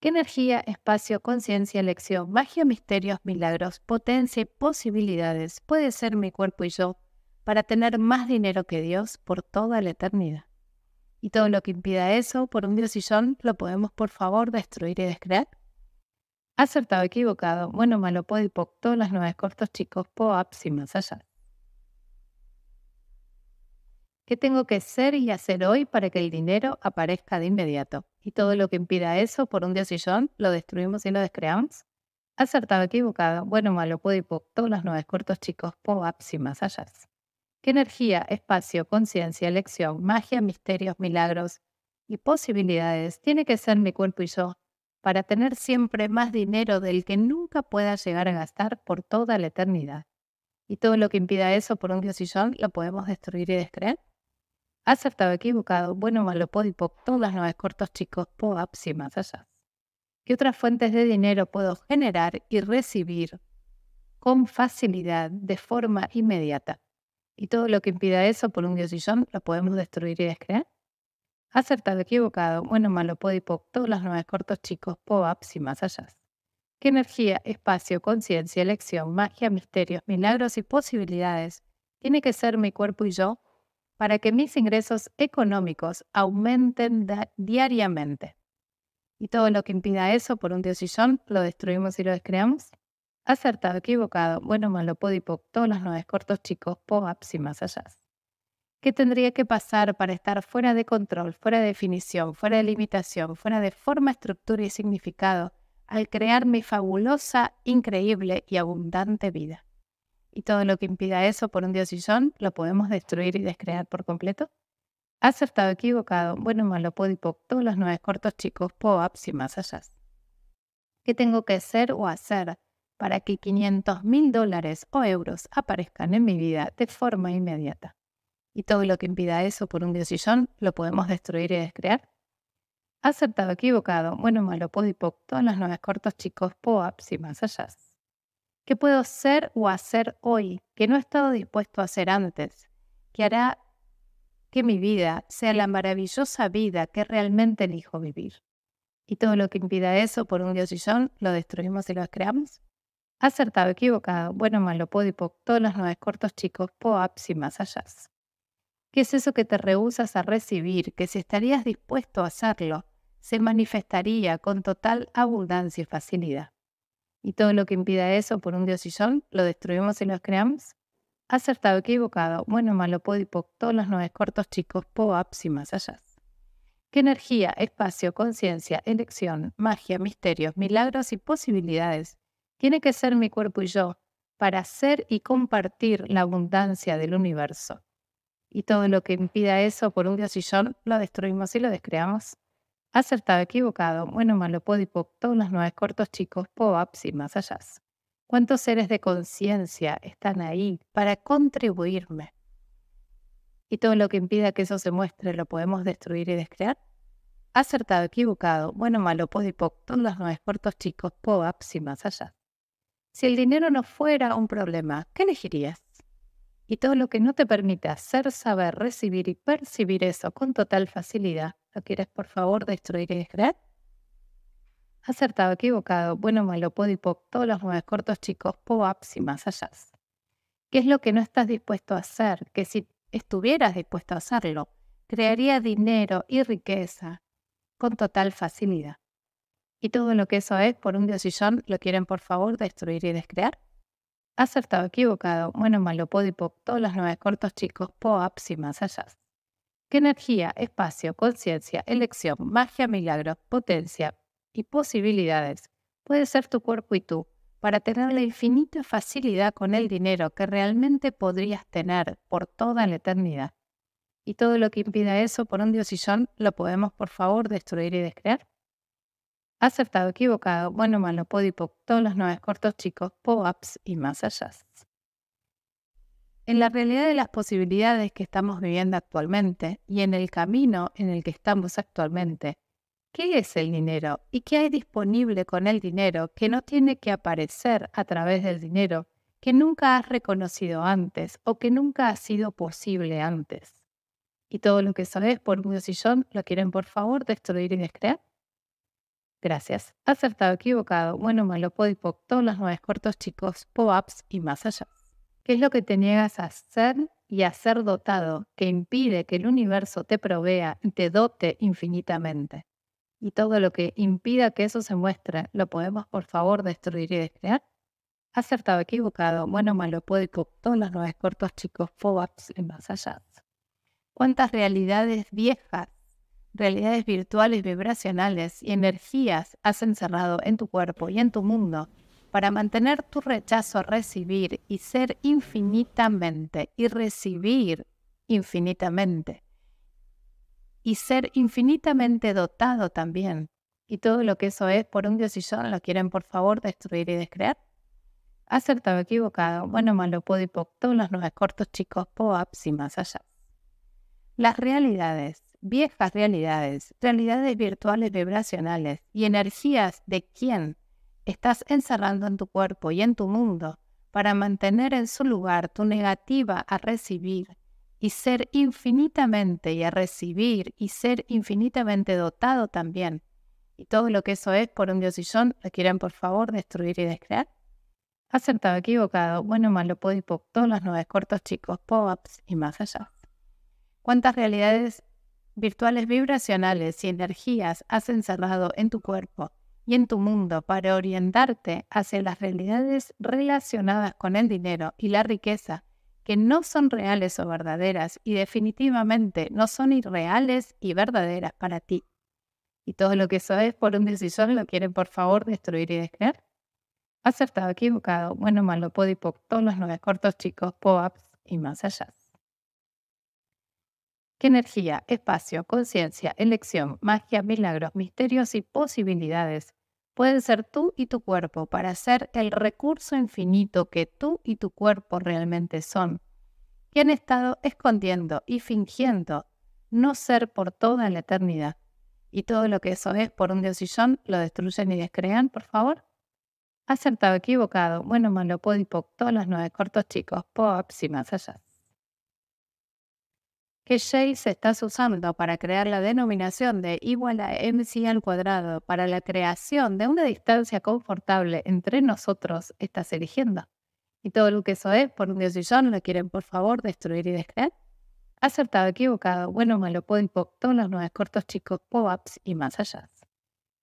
¿Qué energía, espacio, conciencia, elección, magia, misterios, milagros, potencia y posibilidades puede ser mi cuerpo y yo para tener más dinero que Dios por toda la eternidad. Y todo lo que impida eso por un Dios diosillón lo podemos por favor destruir y descrear. Acertado, equivocado, bueno, malo, podipoc, todas las nueve cortos chicos, POAPS y más allá. ¿Qué tengo que ser y hacer hoy para que el dinero aparezca de inmediato? y todo lo que impida eso por un dios y yo, lo destruimos y lo descreamos. Acertado, equivocado, bueno, malo, puede, todos los nueve cortos chicos, pop-ups y más allá. ¿Qué energía, espacio, conciencia, elección, magia, misterios, milagros y posibilidades tiene que ser mi cuerpo y yo para tener siempre más dinero del que nunca pueda llegar a gastar por toda la eternidad? Y todo lo que impida eso por un dios y yo, lo podemos destruir y descreer acertado, equivocado, bueno, malo, podipop, todas las nuevas cortos chicos, pop-ups y más allá. ¿Qué otras fuentes de dinero puedo generar y recibir con facilidad, de forma inmediata? Y todo lo que impida eso por un diosillón lo podemos destruir y descrear. Acertado, equivocado, bueno, malo, podipop, todas las nuevas cortos chicos, pop-ups y más allá. ¿Qué energía, espacio, conciencia, elección, magia, misterios, milagros y posibilidades tiene que ser mi cuerpo y yo para que mis ingresos económicos aumenten diariamente. Y todo lo que impida eso por un dios lo destruimos y lo descreamos. Acertado, equivocado, bueno, malo, podipo, todos los nueve cortos chicos, pop-ups y más allá. ¿Qué tendría que pasar para estar fuera de control, fuera de definición, fuera de limitación, fuera de forma, estructura y significado al crear mi fabulosa, increíble y abundante vida? y todo lo que impida eso por un dios lo podemos destruir y descrear por completo. Acertado, equivocado, bueno, malo, podipoc, todos los nueve cortos chicos, POAPs y más allá. ¿Qué tengo que ser o hacer para que 500 mil dólares o euros aparezcan en mi vida de forma inmediata? Y todo lo que impida eso por un diosillón lo podemos destruir y descrear. Acertado, equivocado, bueno, malo, podipoc, todos los nueve cortos chicos, POAPs y más allá. ¿Qué puedo ser o hacer hoy que no he estado dispuesto a hacer antes? Que mm. hará que mi vida sea la maravillosa vida que realmente elijo vivir. Y todo lo que impida eso por un dios sillón, lo destruimos y lo creamos. Acertado, equivocado, bueno, malo, podipo, todos los nueve cortos chicos, POAPs y más allá. ¿Qué es eso que te rehusas a recibir, que si estarías dispuesto a hacerlo, se manifestaría con total abundancia y facilidad? y todo lo que impida eso por un diosillón lo destruimos y lo descreamos? Acertado, equivocado, bueno, malo, podipo, todos los nueve cortos chicos, ups y más allá. ¿Qué energía, espacio, conciencia, elección, magia, misterios, milagros y posibilidades tiene que ser mi cuerpo y yo para hacer y compartir la abundancia del universo? Y todo lo que impida eso por un diosillón lo destruimos y lo descreamos. Acertado, equivocado, bueno, malo, podipoc, todos los nueve cortos chicos, pop-ups y más allá. ¿Cuántos seres de conciencia están ahí para contribuirme? Y todo lo que impida que eso se muestre lo podemos destruir y descrear. Acertado, equivocado, bueno, malo, podipoc, todos los nueve cortos chicos, pop-ups y más allá. Si el dinero no fuera un problema, ¿qué elegirías? Y todo lo que no te permita hacer, saber, recibir y percibir eso con total facilidad quieres, por favor, destruir y descrear. Acertado, equivocado, bueno, malo, podipoc, todos los nueve cortos chicos, pop-ups y más allá. ¿Qué es lo que no estás dispuesto a hacer? Que si estuvieras dispuesto a hacerlo, crearía dinero y riqueza con total facilidad. Y todo lo que eso es, por un diosillón, lo quieren por favor destruir y descrear. Acertado, equivocado, bueno, malo, podipoc, todos los nueve cortos chicos, pop y más allá. ¿Qué energía, espacio, conciencia, elección, magia, milagros, potencia y posibilidades puede ser tu cuerpo y tú para tener la infinita facilidad con el dinero que realmente podrías tener por toda la eternidad. Y todo lo que impida eso por un diosillón lo podemos, por favor, destruir y descrear. Acertado, equivocado, bueno, malo, podipo, todos los nueve cortos chicos, pop-ups y más allá. En la realidad de las posibilidades que estamos viviendo actualmente y en el camino en el que estamos actualmente, ¿qué es el dinero y qué hay disponible con el dinero que no tiene que aparecer a través del dinero, que nunca has reconocido antes o que nunca ha sido posible antes? ¿Y todo lo que sabes por un sillón lo quieren por favor destruir y descrear? Gracias. Acertado, equivocado, bueno, malo, podipoc, todos los nueve cortos chicos, pop-ups y más allá. ¿Qué es lo que te niegas a ser y a ser dotado que impide que el universo te provea y te dote infinitamente? Y todo lo que impida que eso se muestre, ¿lo podemos por favor destruir y descrear? Acertado, equivocado, bueno, malo, con todos los cortos chicos, FOBAPs y más allá. ¿Cuántas realidades viejas, realidades virtuales, vibracionales y energías has encerrado en tu cuerpo y en tu mundo para mantener tu rechazo a recibir y ser infinitamente y recibir infinitamente y ser infinitamente dotado también. Y todo lo que eso es, por un Dios y yo lo quieren por favor destruir y descrear. Acertado, equivocado, bueno, malo, y todos los nueve cortos chicos, poaps y más allá. Las realidades, viejas realidades, realidades virtuales vibracionales y energías de quién estás encerrando en tu cuerpo y en tu mundo para mantener en su lugar tu negativa a recibir y ser infinitamente y a recibir y ser infinitamente dotado también. Y todo lo que eso es por un diosillón, lo quieran por favor destruir y descrear. Acertado, equivocado, bueno, malo, por todos los nueve cortos chicos, pop-ups y más allá. ¿Cuántas realidades virtuales vibracionales y energías has encerrado en tu cuerpo y en tu mundo para orientarte hacia las realidades relacionadas con el dinero y la riqueza que no son reales o verdaderas y definitivamente no son irreales y verdaderas para ti. Y todo lo que eso es por un decisión lo quieren por favor destruir y descreer. Acertado, equivocado, bueno, malo, podipoc, todos los nueve cortos chicos, POAPs y más allá. ¿Qué energía, espacio, conciencia, elección, magia, milagros, misterios y posibilidades pueden ser tú y tu cuerpo para ser el recurso infinito que tú y tu cuerpo realmente son, que han estado escondiendo y fingiendo no ser por toda la eternidad. Y todo lo que eso es por un diosillón lo destruyen y descrean, por favor. Acertado, equivocado, bueno, malo, podipoc, todos los nueve cortos chicos, pop, y más allá que se estás usando para crear la denominación de igual a mc al cuadrado para la creación de una distancia confortable entre nosotros estás eligiendo. Y todo lo que eso es, por un dios y ¿no lo quieren por favor destruir y descrear. Acertado, equivocado, bueno, malo, por todos los nuevos cortos chicos, pop-ups y más allá.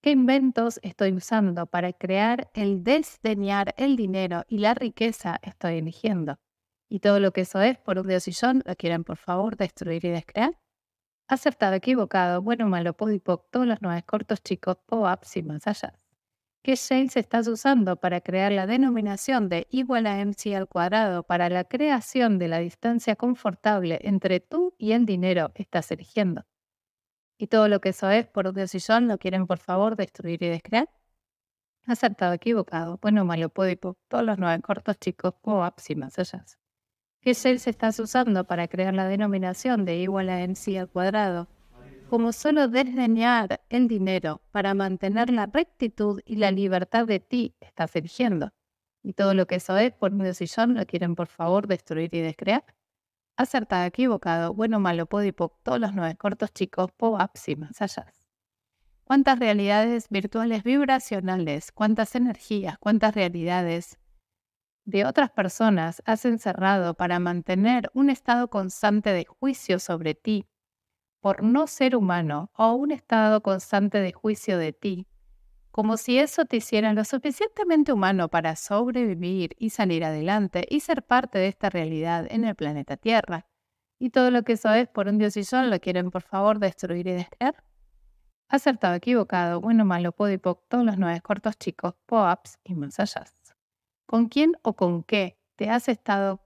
¿Qué inventos estoy usando para crear el desdeñar el dinero y la riqueza estoy eligiendo? y todo lo que eso es, por un diosillón, lo quieren por favor destruir y descrear. Acertado, equivocado, bueno, malo, podipoc, todos los nueve cortos chicos, pop-ups y más allá. ¿Qué james estás usando para crear la denominación de igual a mc al cuadrado para la creación de la distancia confortable entre tú y el dinero estás eligiendo? Y todo lo que eso es, por un y lo quieren por favor destruir y descrear. Acertado, equivocado, bueno, malo, podipoc, todos los nueve cortos chicos, pop-ups y más allá. ¿Qué shells estás usando para crear la denominación de igual a sí al cuadrado? Como solo desdeñar el dinero para mantener la rectitud y la libertad de ti estás eligiendo. Y todo lo que eso es, por medio sillón, lo quieren por favor destruir y descrear. Acertado, equivocado, bueno, malo, podipoc, todos los nueve cortos chicos, po, ups y más allá. ¿Cuántas realidades virtuales vibracionales? ¿Cuántas energías? ¿Cuántas realidades de otras personas has encerrado para mantener un estado constante de juicio sobre ti por no ser humano o un estado constante de juicio de ti, como si eso te hiciera lo suficientemente humano para sobrevivir y salir adelante y ser parte de esta realidad en el planeta Tierra. Y todo lo que eso es por un dios y yo lo quieren por favor destruir y destruir. Acertado, equivocado, bueno, malo, podipoc, todos los nueve cortos chicos, POAPs y más con quién o con qué te has estado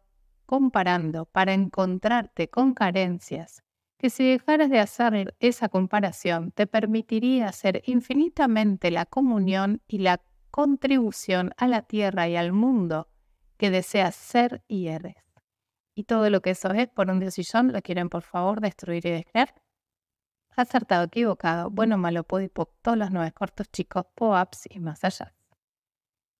comparando para encontrarte con carencias, que si dejaras de hacer esa comparación te permitiría hacer infinitamente la comunión y la contribución a la tierra y al mundo que deseas ser y eres. Y todo lo que eso es, por un diosillón, lo quieren por favor destruir y descreer. Acertado, equivocado, bueno, malo, todos los nueve cortos chicos, POAPs y más allá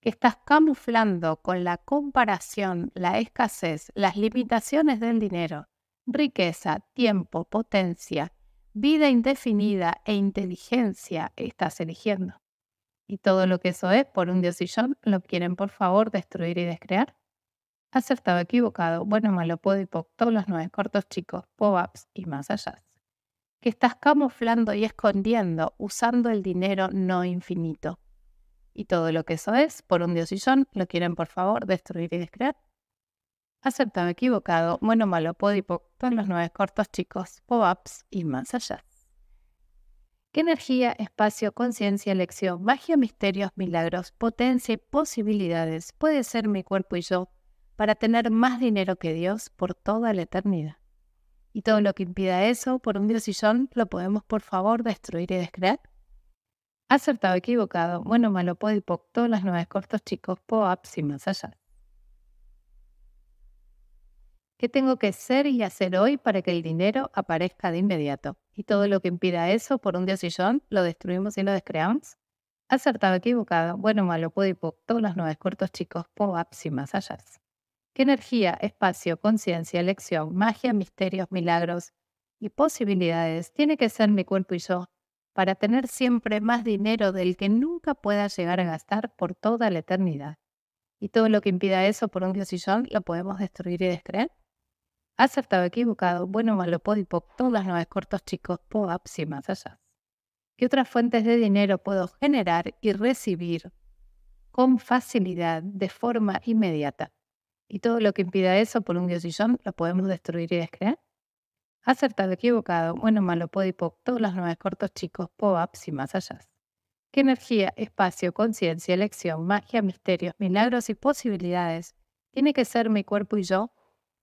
que estás camuflando con la comparación, la escasez, las limitaciones del dinero, riqueza, tiempo, potencia, vida indefinida e inteligencia estás eligiendo. Y todo lo que eso es por un diosillón lo quieren por favor destruir y descrear. Acertado, equivocado, bueno, malo, puedo y todos los nueve cortos chicos, pop-ups y más allá. Que estás camuflando y escondiendo usando el dinero no infinito y todo lo que eso es, por un dios y son, lo quieren por favor destruir y descrear. Aceptado, equivocado, bueno, malo, podipo, todos los nueve cortos chicos, pop-ups y más allá. ¿Qué energía, espacio, conciencia, elección, magia, misterios, milagros, potencia y posibilidades puede ser mi cuerpo y yo para tener más dinero que Dios por toda la eternidad? Y todo lo que impida eso, por un dios y lo podemos por favor destruir y descrear. Acertado, equivocado, bueno, malo, podipoc, todas las nuevas cortos chicos, POAPs ah, y más allá. ¿Qué tengo que ser y hacer hoy para que el dinero aparezca de inmediato? Y todo lo que impida eso por un sillón, lo destruimos y lo descreamos. Acertado, equivocado, bueno, malo, podipoc, todas las nuevas cortos chicos, POAPs ah, y más allá. ¿Qué energía, espacio, conciencia, elección, magia, misterios, milagros y posibilidades tiene que ser mi cuerpo y yo para tener siempre más dinero del que nunca pueda llegar a gastar por toda la eternidad. Y todo lo que impida eso por un son lo podemos destruir y descreer. Acertado, equivocado, bueno, malo, podipop, todas nuevas cortos chicos, pop-ups y más allá. ¿Qué otras fuentes de dinero puedo generar y recibir con facilidad, de forma inmediata? Y todo lo que impida eso por un son lo podemos destruir y descreer. Acertado, equivocado, bueno, malo, podipoc, todos las nuevas cortos, chicos, pop-ups y más allá. ¿Qué energía, espacio, conciencia, elección, magia, misterios, milagros y posibilidades tiene que ser mi cuerpo y yo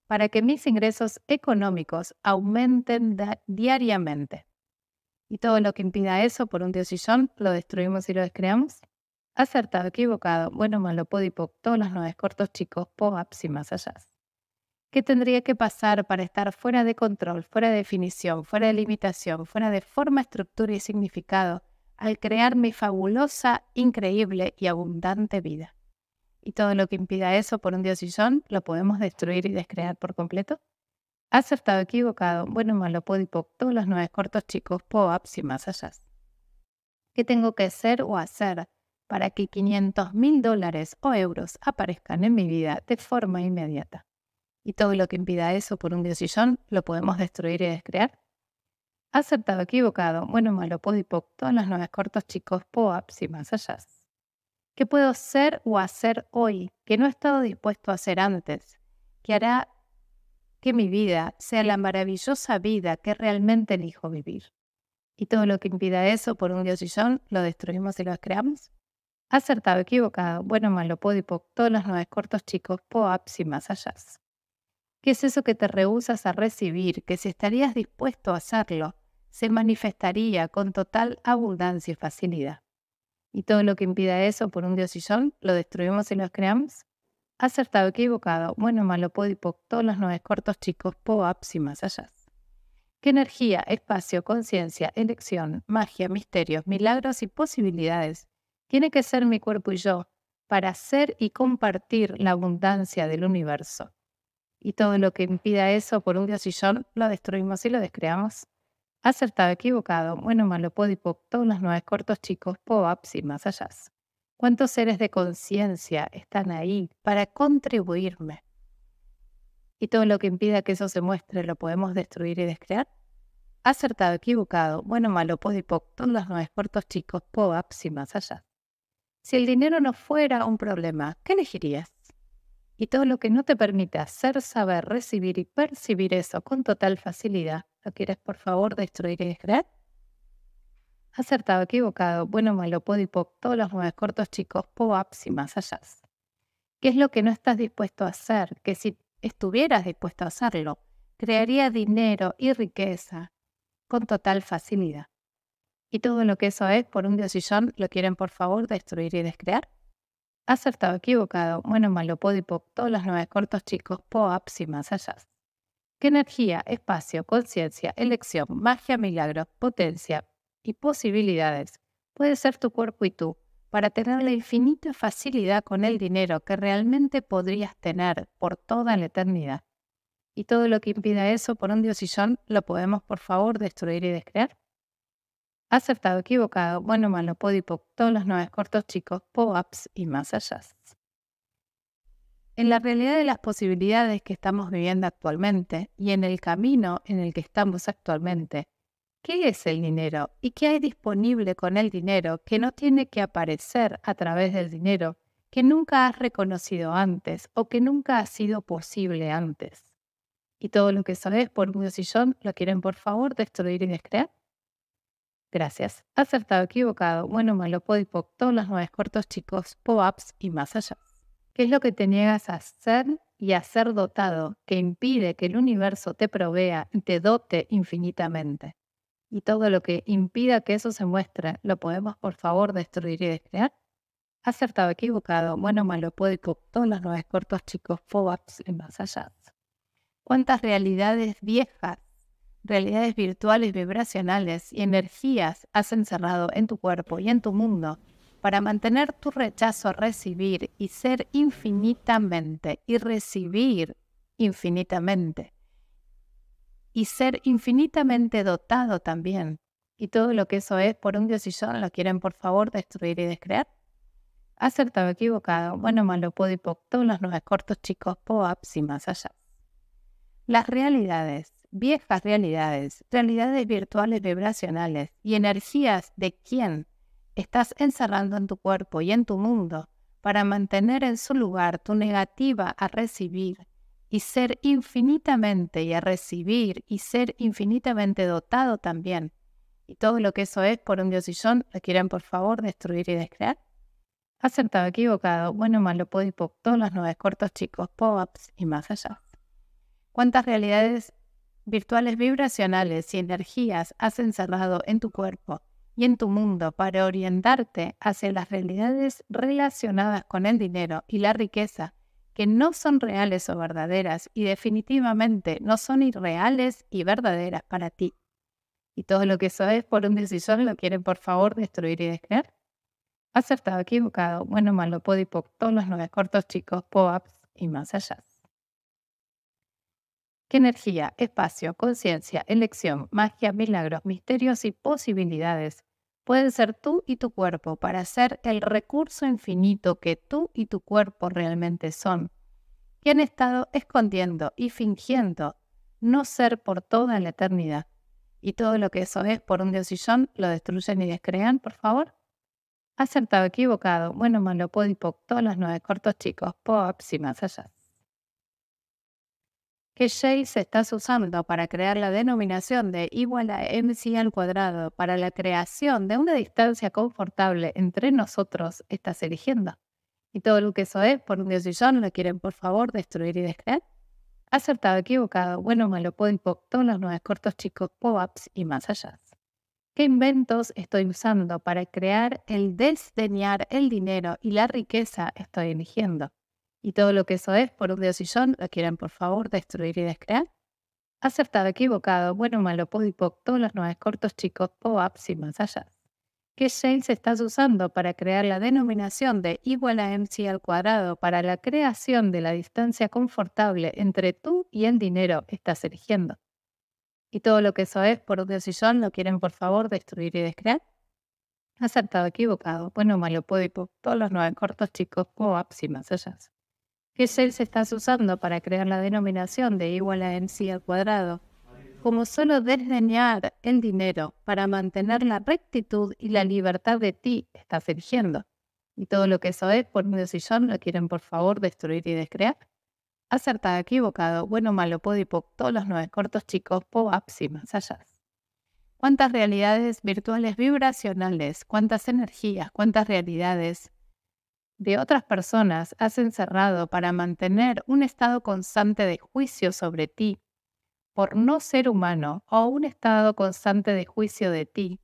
para que mis ingresos económicos aumenten diariamente? Y todo lo que impida eso por un diosillón, lo destruimos y lo descreamos. Acertado, equivocado, bueno, malo, podipoc, todos las nuevas cortos, chicos, pop-ups y más allá. ¿Qué tendría que pasar para estar fuera de control, fuera de definición, fuera de limitación, fuera de forma, estructura y significado al crear mi fabulosa, increíble y abundante vida? Y todo lo que impida eso por un dios son lo podemos destruir y descrear por completo. Acertado, equivocado, bueno, malo, podipoc, todos los nueve cortos chicos, POAPs y más allá. ¿Qué tengo que hacer o hacer para que 500 mil dólares o euros aparezcan en mi vida de forma inmediata? y todo lo que impida eso por un sillón lo podemos destruir y descrear? Acertado, equivocado, bueno, malo, podipoc, todos los nombres cortos, chicos, POAPs y más allá. ¿Qué puedo ser o hacer hoy que no he estado dispuesto a hacer antes? Que hará que mi vida sea la maravillosa vida que realmente elijo vivir. Y todo lo que impida eso por un diosillón, lo destruimos y lo creamos. Acertado, equivocado, bueno, malo, podipoc, todos los nueve cortos chicos, POAPs y más allá. ¿Qué es eso que te rehusas a recibir? Que si estarías dispuesto a hacerlo, se manifestaría con total abundancia y facilidad. Y todo lo que impida eso por un diosillón, lo destruimos y lo creamos. Acertado, equivocado, bueno, malo, podipo todos los nueve cortos chicos, po y más allá. ¿Qué energía, espacio, conciencia, elección, magia, misterios, milagros y posibilidades tiene que ser mi cuerpo y yo para hacer y compartir la abundancia del universo? y todo lo que impida eso por un diosillón lo destruimos y lo descreamos. Acertado, equivocado, bueno, malo, podipoc, todos los nueve cortos chicos, pop-ups y más allá. ¿Cuántos seres de conciencia están ahí para contribuirme? Y todo lo que impida que eso se muestre lo podemos destruir y descrear. Acertado, equivocado, bueno, malo, podipoc, todos los nueve cortos chicos, pop-ups y más allá. Si el dinero no fuera un problema, ¿qué elegirías? y todo lo que no te permite hacer, saber, recibir y percibir eso con total facilidad, lo quieres por favor destruir y descrear. Acertado, equivocado, bueno, malo, pop todos los nueve cortos chicos, pop-ups y más allá. ¿Qué es lo que no estás dispuesto a hacer? Que si estuvieras dispuesto a hacerlo, crearía dinero y riqueza con total facilidad. Y todo lo que eso es por un diosillón lo quieren por favor destruir y descrear. Acertado, equivocado, bueno, malo, podipo, todos los nueve cortos chicos, POAPs y más allá. ¿Qué energía, espacio, conciencia, elección, magia, milagros, potencia y posibilidades puede ser tu cuerpo y tú para tener la infinita facilidad con el dinero que realmente podrías tener por toda la eternidad? Y todo lo que impida eso por un diosillón lo podemos, por favor, destruir y descrear acertado, equivocado, bueno, malo, podipoc, todos los nueve cortos chicos, POAPs y más allá. En la realidad de las posibilidades que estamos viviendo actualmente y en el camino en el que estamos actualmente, ¿qué es el dinero y qué hay disponible con el dinero que no tiene que aparecer a través del dinero, que nunca has reconocido antes o que nunca ha sido posible antes? Y todo lo que sabes por un sillón lo quieren por favor destruir y descrear. Gracias. Acertado, equivocado, bueno, malo, podipoc, todos los nueve cortos chicos, pop-ups y más allá. ¿Qué es lo que te niegas a ser y a ser dotado que impide que el universo te provea y te dote infinitamente? Y todo lo que impida que eso se muestre, ¿lo podemos por favor destruir y descrear? Acertado, equivocado, bueno, malo, podipoc, todos los nueve cortos chicos, pop-ups y más allá. ¿Cuántas realidades viejas realidades virtuales vibracionales y energías has encerrado en tu cuerpo y en tu mundo para mantener tu rechazo a recibir y ser infinitamente y recibir infinitamente y ser infinitamente dotado también. Y todo lo que eso es, por un dios y yo lo quieren por favor destruir y descrear. Acertado, equivocado, bueno, malo, podipoc, todos los nuevos cortos chicos, poaps y más allá. Las realidades viejas realidades, realidades virtuales vibracionales y energías de quién estás encerrando en tu cuerpo y en tu mundo para mantener en su lugar tu negativa a recibir y ser infinitamente y a recibir y ser infinitamente dotado también. Y todo lo que eso es por un diosillón, quieran por favor destruir y descrear. Acertado, equivocado, bueno, malo, todos los nuevos cortos chicos, pop-ups y más allá. ¿Cuántas realidades virtuales vibracionales y energías has encerrado en tu cuerpo y en tu mundo para orientarte hacia las realidades relacionadas con el dinero y la riqueza que no son reales o verdaderas y definitivamente no son irreales y verdaderas para ti. Y todo lo que sabes por un decisión lo quieren por favor destruir y descreer. Acertado, equivocado, bueno, malo, podipoc, todos los nueve cortos chicos, pop y más allá. ¿Qué energía, espacio, conciencia, elección, magia, milagros, misterios y posibilidades pueden ser tú y tu cuerpo para ser el recurso infinito que tú y tu cuerpo realmente son, que han estado escondiendo y fingiendo no ser por toda la eternidad. Y todo lo que eso es por un diosillón lo destruyen y descrean, por favor. Acertado, equivocado, bueno, malo, podipoc, todos los nueve cortos chicos, pops y más allá que se estás usando para crear la denominación de igual a mc al cuadrado para la creación de una distancia confortable entre nosotros estás eligiendo. Y todo lo que eso es, por un dios y ¿no lo quieren por favor destruir y descrear. Acertado, equivocado, bueno, malo, por todos los nuevos cortos chicos, pop-ups y más allá. ¿Qué inventos estoy usando para crear el desdeñar el dinero y la riqueza estoy eligiendo? y todo lo que eso es por un diosillón, lo quieren, por favor destruir y descrear. Acertado, equivocado, bueno, malo, podipoc, todos los nueve cortos chicos, pop-ups y más allá. ¿Qué james estás usando para crear la denominación de igual a mc al cuadrado para la creación de la distancia confortable entre tú y el dinero estás eligiendo? Y todo lo que eso es por un diosillón, lo quieren por favor destruir y descrear. Acertado, equivocado, bueno, malo, podipoc, todos los nueve cortos chicos, pop-ups y más allá. ¿Qué shells estás usando para crear la denominación de igual a sí al cuadrado? Como solo desdeñar el dinero para mantener la rectitud y la libertad de ti estás eligiendo. Y todo lo que eso es, por medio sillón, lo quieren por favor destruir y descrear. Acertado, equivocado, bueno, malo, podipoc, todos los nueve cortos chicos, po, ups y más allá. ¿Cuántas realidades virtuales vibracionales? ¿Cuántas energías? ¿Cuántas realidades de otras personas has encerrado para mantener un estado constante de juicio sobre ti por no ser humano o un estado constante de juicio de ti,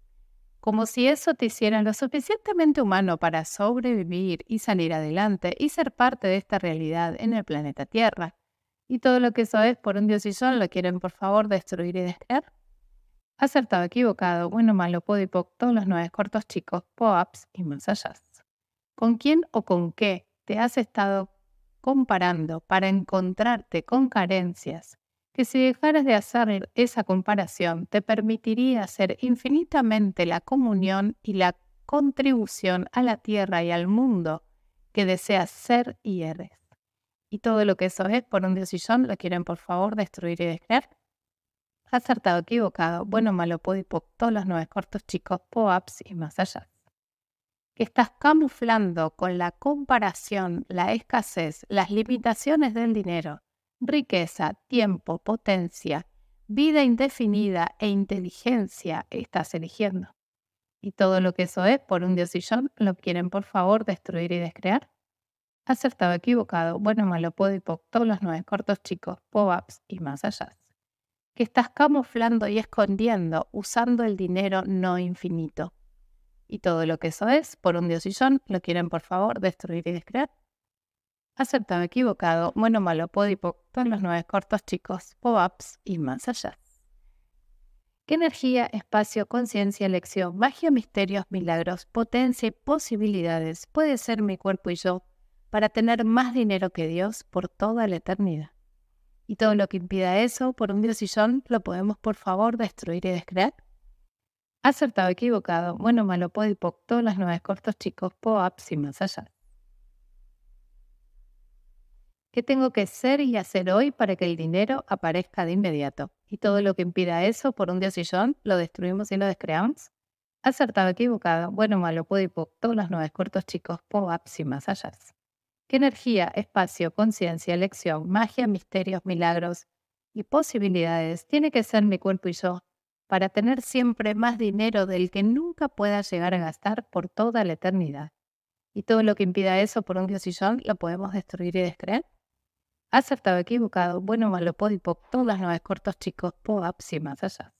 como si eso te hiciera lo suficientemente humano para sobrevivir y salir adelante y ser parte de esta realidad en el planeta Tierra. Y todo lo que eso es por un dios y yo lo quieren por favor destruir y destruir. Acertado, equivocado, bueno, malo, podipoc, todos los nueve cortos chicos, POAPs y más con quién o con qué te has estado comparando para encontrarte con carencias, que si dejaras de hacer esa comparación te permitiría hacer infinitamente la comunión y la contribución a la tierra y al mundo que deseas ser y eres. Y todo lo que eso es, por un diosillón, lo quieren por favor destruir y descreer? Acertado, equivocado, bueno, malo, podipoc, todos los nueve cortos chicos, POAPs y más allá que estás camuflando con la comparación, la escasez, las limitaciones del dinero, riqueza, tiempo, potencia, vida indefinida e inteligencia estás eligiendo. Y todo lo que eso es por un diosillón lo quieren por favor destruir y descrear. Acertado, equivocado, bueno, malo, puedo y todos los nueve cortos chicos, pop-ups y más allá. Que estás camuflando y escondiendo usando el dinero no infinito y todo lo que eso es, por un dios diosillón, lo quieren por favor destruir y descrear. Aceptado, equivocado, bueno, malo, podipo, todos los nueve cortos chicos, pop-ups y más allá. ¿Qué energía, espacio, conciencia, elección, magia, misterios, milagros, potencia y posibilidades puede ser mi cuerpo y yo para tener más dinero que Dios por toda la eternidad? Y todo lo que impida eso, por un dios diosillón, lo podemos por favor destruir y descrear. Acertado, equivocado, bueno, malo, podipoc, todas las nuevas cortos chicos, POAPs ah, y más allá. ¿Qué tengo que ser y hacer hoy para que el dinero aparezca de inmediato? Y todo lo que impida eso por un diosillón, lo destruimos y lo descreamos. Acertado, equivocado, bueno, malo, podipoc, todas las nuevas cortos chicos, POAPs ah, y más allá. ¿Qué energía, espacio, conciencia, elección, magia, misterios, milagros y posibilidades tiene que ser mi cuerpo y yo para tener siempre más dinero del que nunca pueda llegar a gastar por toda la eternidad. Y todo lo que impida eso por un son lo podemos destruir y descreer. Acertado, equivocado, bueno, malo, podipop, todas nuevas cortos chicos, pop-ups y más allá.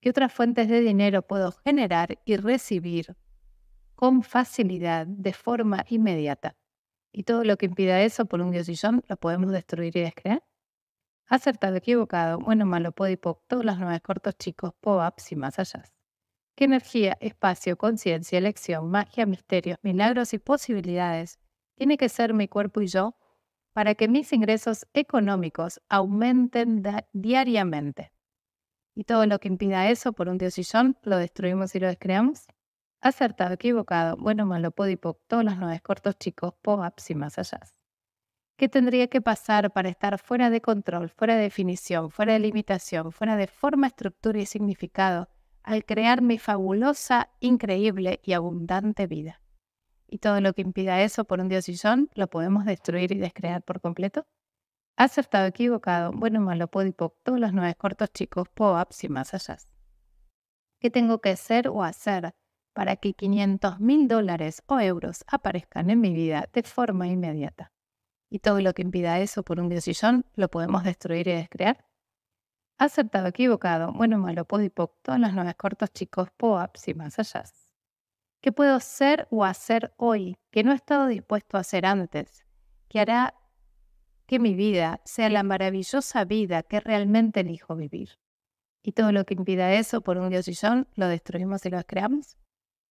¿Qué otras fuentes de dinero puedo generar y recibir con facilidad, de forma inmediata? Y todo lo que impida eso por un son lo podemos destruir y descreer. Acertado, equivocado, bueno, malo, podipoc, todos las nueve cortos chicos, pop-ups y más allá. ¿Qué energía, espacio, conciencia, elección, magia, misterios, milagros y posibilidades tiene que ser mi cuerpo y yo para que mis ingresos económicos aumenten diariamente? Y todo lo que impida eso por un diosillón, lo destruimos y lo descreamos. Acertado, equivocado, bueno, malo, podipoc, todos las nueve cortos chicos, pop-ups y más allá. ¿Qué tendría que pasar para estar fuera de control, fuera de definición, fuera de limitación, fuera de forma, estructura y significado al crear mi fabulosa, increíble y abundante vida? Y todo lo que impida eso por un dios y son lo podemos destruir y descrear por completo. Acertado, equivocado, bueno, malo, podipoc, todos los nueve cortos chicos, POAPs y más allá. ¿Qué tengo que hacer o hacer para que 500 mil dólares o euros aparezcan en mi vida de forma inmediata? y todo lo que impida eso por un sillón lo podemos destruir y descrear? Acertado, equivocado, bueno, malo, podipoc, todos los nombres cortos, chicos, POAPs y más allá. ¿Qué puedo ser o hacer hoy que no he estado dispuesto a hacer antes? Que hará que mi vida sea la maravillosa vida que realmente elijo vivir. Y todo lo que impida eso por un diosillón, lo destruimos y lo creamos.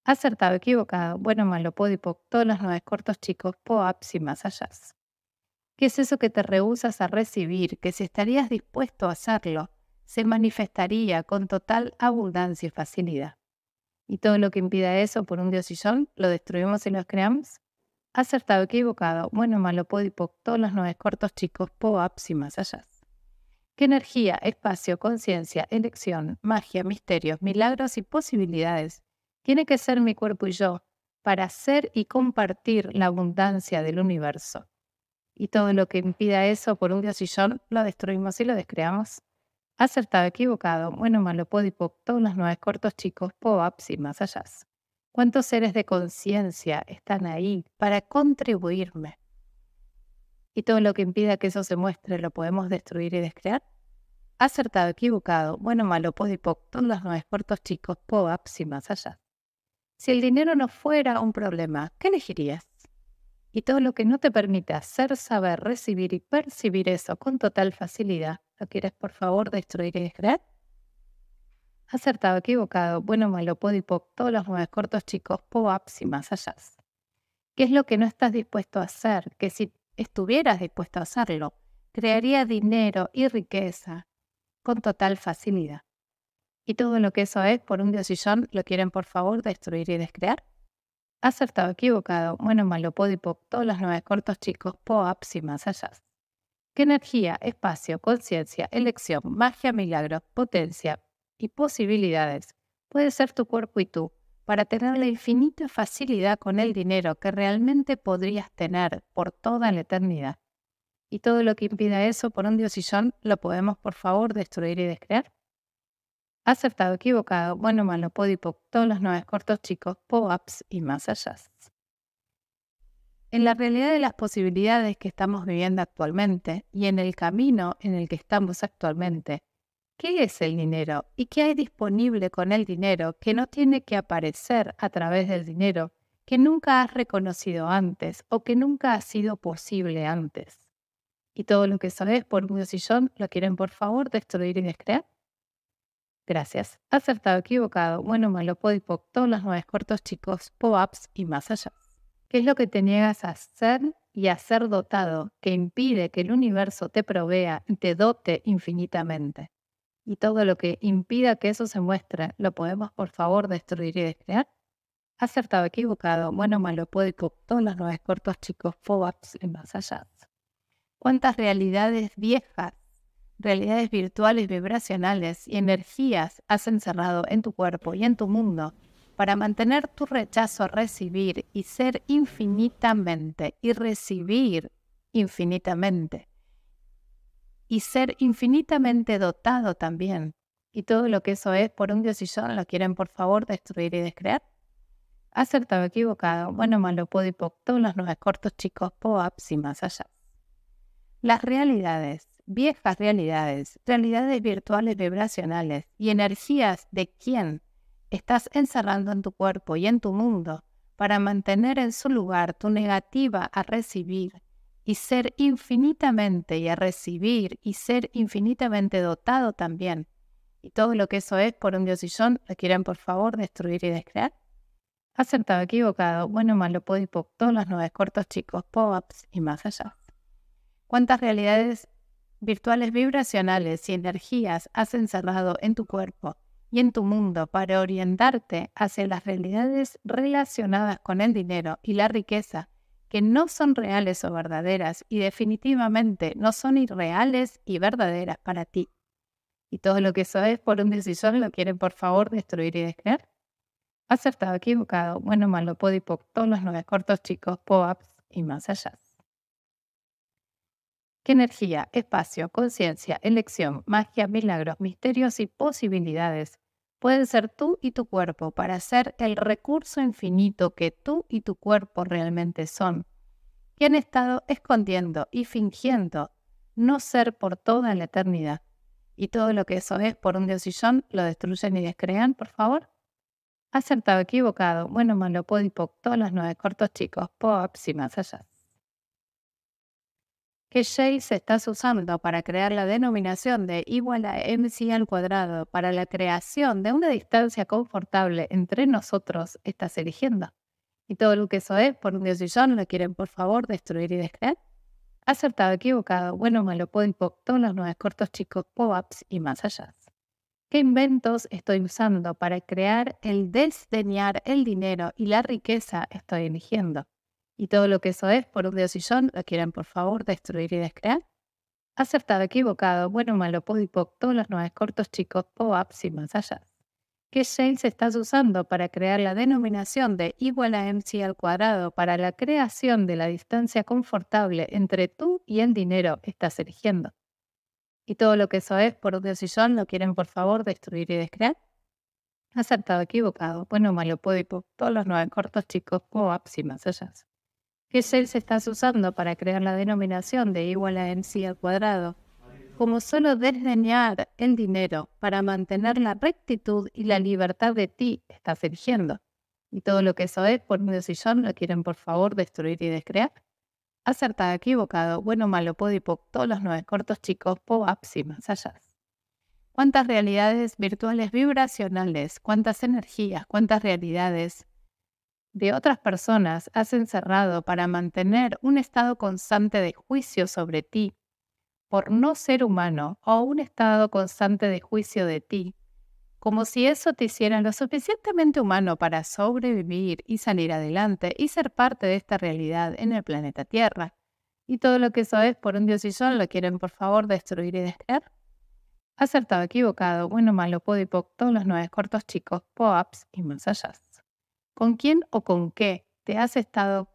Acertado, equivocado, bueno, malo, podipoc, todos los nueve cortos chicos, POAPs y más allá. ¿Qué es eso que te rehusas a recibir, que si estarías dispuesto a hacerlo, se manifestaría con total abundancia y facilidad? Y todo lo que impida eso por un diosillón, lo destruimos y los creamos. Acertado, equivocado, bueno, malo, podipo, todos los nueve cortos chicos, POAPs y más allá. ¿Qué energía, espacio, conciencia, elección, magia, misterios, milagros y posibilidades tiene que ser mi cuerpo y yo para ser y compartir la abundancia del universo? y todo lo que impida eso por un diosillón lo destruimos y lo descreamos. Acertado, equivocado, bueno, malo, podipoc, todos los nueve cortos chicos, pop-ups y más allá. ¿Cuántos seres de conciencia están ahí para contribuirme? Y todo lo que impida que eso se muestre lo podemos destruir y descrear. Acertado, equivocado, bueno, malo, podipoc, todos los nueve cortos chicos, pop-ups y más allá. Si el dinero no fuera un problema, ¿qué elegirías? Y todo lo que no te permite hacer, saber, recibir y percibir eso con total facilidad, lo quieres por favor destruir y descrear. Acertado, equivocado, bueno, malo, pop todos los nueve cortos chicos, pop-ups y más allá. ¿Qué es lo que no estás dispuesto a hacer? Que si estuvieras dispuesto a hacerlo, crearía dinero y riqueza con total facilidad. Y todo lo que eso es por un diosillón lo quieren por favor destruir y descrear. Acertado, equivocado, bueno, malo, podipoc, todos los nueve cortos chicos, POAPs y más allá. ¿Qué energía, espacio, conciencia, elección, magia, milagros, potencia y posibilidades puede ser tu cuerpo y tú para tener la infinita facilidad con el dinero que realmente podrías tener por toda la eternidad? Y todo lo que impida eso por un diosillón lo podemos, por favor, destruir y descrear. Acertado, equivocado, bueno, malo, podipo, todos los nueve cortos chicos, POAPs y más allá. En la realidad de las posibilidades que estamos viviendo actualmente y en el camino en el que estamos actualmente, ¿qué es el dinero y qué hay disponible con el dinero que no tiene que aparecer a través del dinero, que nunca has reconocido antes o que nunca ha sido posible antes? Y todo lo que sabes por un sillón lo quieren por favor destruir y descrear. Gracias. Acertado, equivocado, bueno, malo, podipoc, todos los nueve cortos chicos, pop-ups y más allá. ¿Qué es lo que te niegas a ser y a ser dotado que impide que el universo te provea y te dote infinitamente? Y todo lo que impida que eso se muestre, ¿lo podemos por favor destruir y descrear? Acertado, equivocado, bueno, malo, todos los nueve cortos chicos, pop-ups y más allá. ¿Cuántas realidades viejas realidades virtuales vibracionales y energías has encerrado en tu cuerpo y en tu mundo para mantener tu rechazo a recibir y ser infinitamente y recibir infinitamente y ser infinitamente dotado también. Y todo lo que eso es, por un dios y yo lo quieren por favor destruir y descrear. Acertado, equivocado, bueno, malo, podipoc, todos los nuevos cortos chicos, poaps y más allá. Las realidades viejas realidades, realidades virtuales vibracionales y energías de quién estás encerrando en tu cuerpo y en tu mundo para mantener en su lugar tu negativa a recibir y ser infinitamente y a recibir y ser infinitamente dotado también. Y todo lo que eso es por un diosillón, lo quieran por favor destruir y descrear. Acertado, equivocado, bueno, malo, todos los nuevos cortos chicos, pop-ups y más allá. ¿Cuántas realidades virtuales vibracionales y energías has encerrado en tu cuerpo y en tu mundo para orientarte hacia las realidades relacionadas con el dinero y la riqueza que no son reales o verdaderas y definitivamente no son irreales y verdaderas para ti. Y todo lo que eso es por un decisión lo quieren por favor destruir y descreer. Acertado, equivocado, bueno, malo, podipoc, todos los nueve cortos chicos, poaps y más allá. ¿Qué energía, espacio, conciencia, elección, magia, milagros, misterios y posibilidades pueden ser tú y tu cuerpo para ser el recurso infinito que tú y tu cuerpo realmente son, que han estado escondiendo y fingiendo no ser por toda la eternidad. Y todo lo que eso es por un diosillón lo destruyen y descrean, por favor. Acertado, equivocado, bueno, malo, podipoc, todos los nueve cortos chicos, pops y más allá que se estás usando para crear la denominación de igual a mc al cuadrado para la creación de una distancia confortable entre nosotros estás eligiendo. Y todo lo que eso es, por un dios ¿no lo quieren por favor destruir y descrear. Acertado, equivocado, bueno, malo, por todos los nuevos cortos chicos, pop-ups y más allá. ¿Qué inventos estoy usando para crear el desdeñar el dinero y la riqueza estoy eligiendo? y todo lo que eso es, por un diosillón, lo quieren, por favor destruir y descrear. Acertado, equivocado, bueno, malo, podipoc, todos los nueve cortos chicos, pop-ups y más allá. ¿Qué James estás usando para crear la denominación de igual a mc al cuadrado para la creación de la distancia confortable entre tú y el dinero estás eligiendo? Y todo lo que eso es, por un diosillón, lo quieren por favor destruir y descrear. Acertado, equivocado, bueno, malo, podipoc, todos los nueve cortos chicos, pop-ups y más allá. ¿Qué shells estás usando para crear la denominación de igual a sí al cuadrado? Como solo desdeñar el dinero para mantener la rectitud y la libertad de ti estás eligiendo. Y todo lo que eso es, por medio sillón, lo quieren por favor destruir y descrear. Acertado, equivocado, bueno, malo, podipoc, todos los nueve cortos chicos, pop-ups y más allá. ¿Cuántas realidades virtuales vibracionales? ¿Cuántas energías? ¿Cuántas realidades de otras personas has encerrado para mantener un estado constante de juicio sobre ti por no ser humano o un estado constante de juicio de ti, como si eso te hiciera lo suficientemente humano para sobrevivir y salir adelante y ser parte de esta realidad en el planeta Tierra. Y todo lo que eso es por un dios y yo lo quieren por favor destruir y destruir. Acertado, equivocado, bueno, malo, podipoc, todos los nueve cortos chicos, POAPs y más con quién o con qué te has estado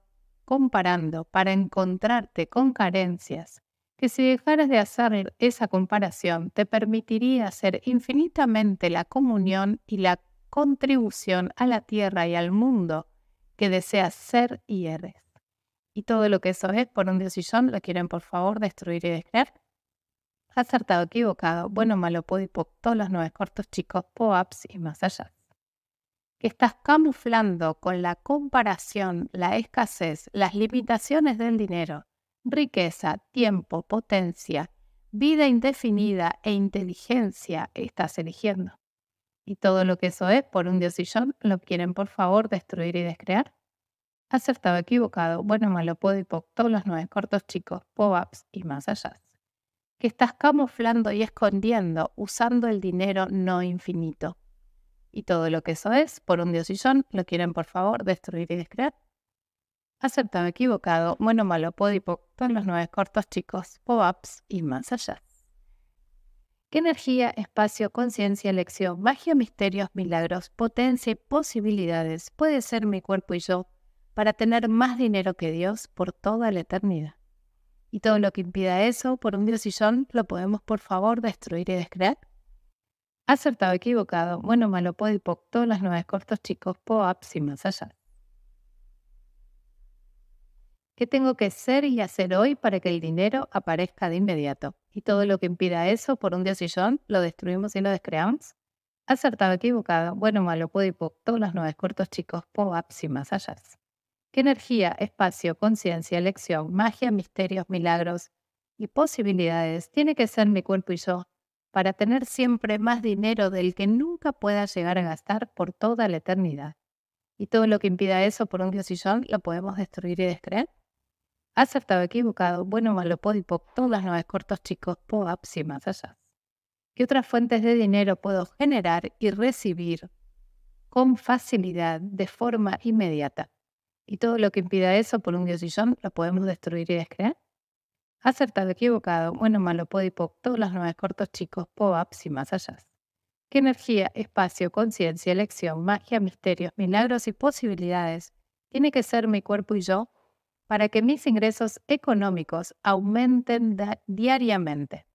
comparando para encontrarte con carencias, que si dejaras de hacer esa comparación te permitiría hacer infinitamente la comunión y la contribución a la tierra y al mundo que deseas ser y eres. Y todo lo que eso es, por un sillón, lo quieren por favor destruir y descreer. Acertado, equivocado, bueno, malo, podipoc, todos los nueve cortos chicos, POAPs y más allá que estás camuflando con la comparación, la escasez, las limitaciones del dinero, riqueza, tiempo, potencia, vida indefinida e inteligencia estás eligiendo. Y todo lo que eso es por un diosillón lo quieren por favor destruir y descrear. Acertado, equivocado, bueno, malo, puedo y todos los nueve cortos chicos, pop-ups y más allá. Que estás camuflando y escondiendo usando el dinero no infinito y todo lo que eso es, por un dios diosillón, lo quieren por favor destruir y descrear. Aceptado, equivocado, bueno, malo, podipo, todos los nueve cortos chicos, pop-ups y más allá. ¿Qué energía, espacio, conciencia, elección, magia, misterios, milagros, potencia y posibilidades puede ser mi cuerpo y yo para tener más dinero que Dios por toda la eternidad? Y todo lo que impida eso, por un dios diosillón, lo podemos por favor destruir y descrear. Acertado, equivocado, bueno, malo, podipoc, todas las nuevas cortos chicos, POAPs ah, y más allá. ¿Qué tengo que ser y hacer hoy para que el dinero aparezca de inmediato? Y todo lo que impida eso por un diosillón, lo destruimos y lo descreamos. Acertado, equivocado, bueno, malo, podipoc, todas las nuevas cortos chicos, POAPs ah, y más allá. ¿Qué energía, espacio, conciencia, elección, magia, misterios, milagros y posibilidades tiene que ser mi cuerpo y yo para tener siempre más dinero del que nunca pueda llegar a gastar por toda la eternidad. Y todo lo que impida eso por un son lo podemos destruir y descreer. Acertado, equivocado, bueno, malo, podipop, todas nuevas cortos chicos, pop-ups y más allá. ¿Qué otras fuentes de dinero puedo generar y recibir con facilidad, de forma inmediata? Y todo lo que impida eso por un son lo podemos destruir y descreer. Acertado, equivocado, bueno, malo, podipoc, todos las nuevas cortos, chicos, pop-ups y más allá. ¿Qué energía, espacio, conciencia, elección, magia, misterios, milagros y posibilidades tiene que ser mi cuerpo y yo para que mis ingresos económicos aumenten diariamente?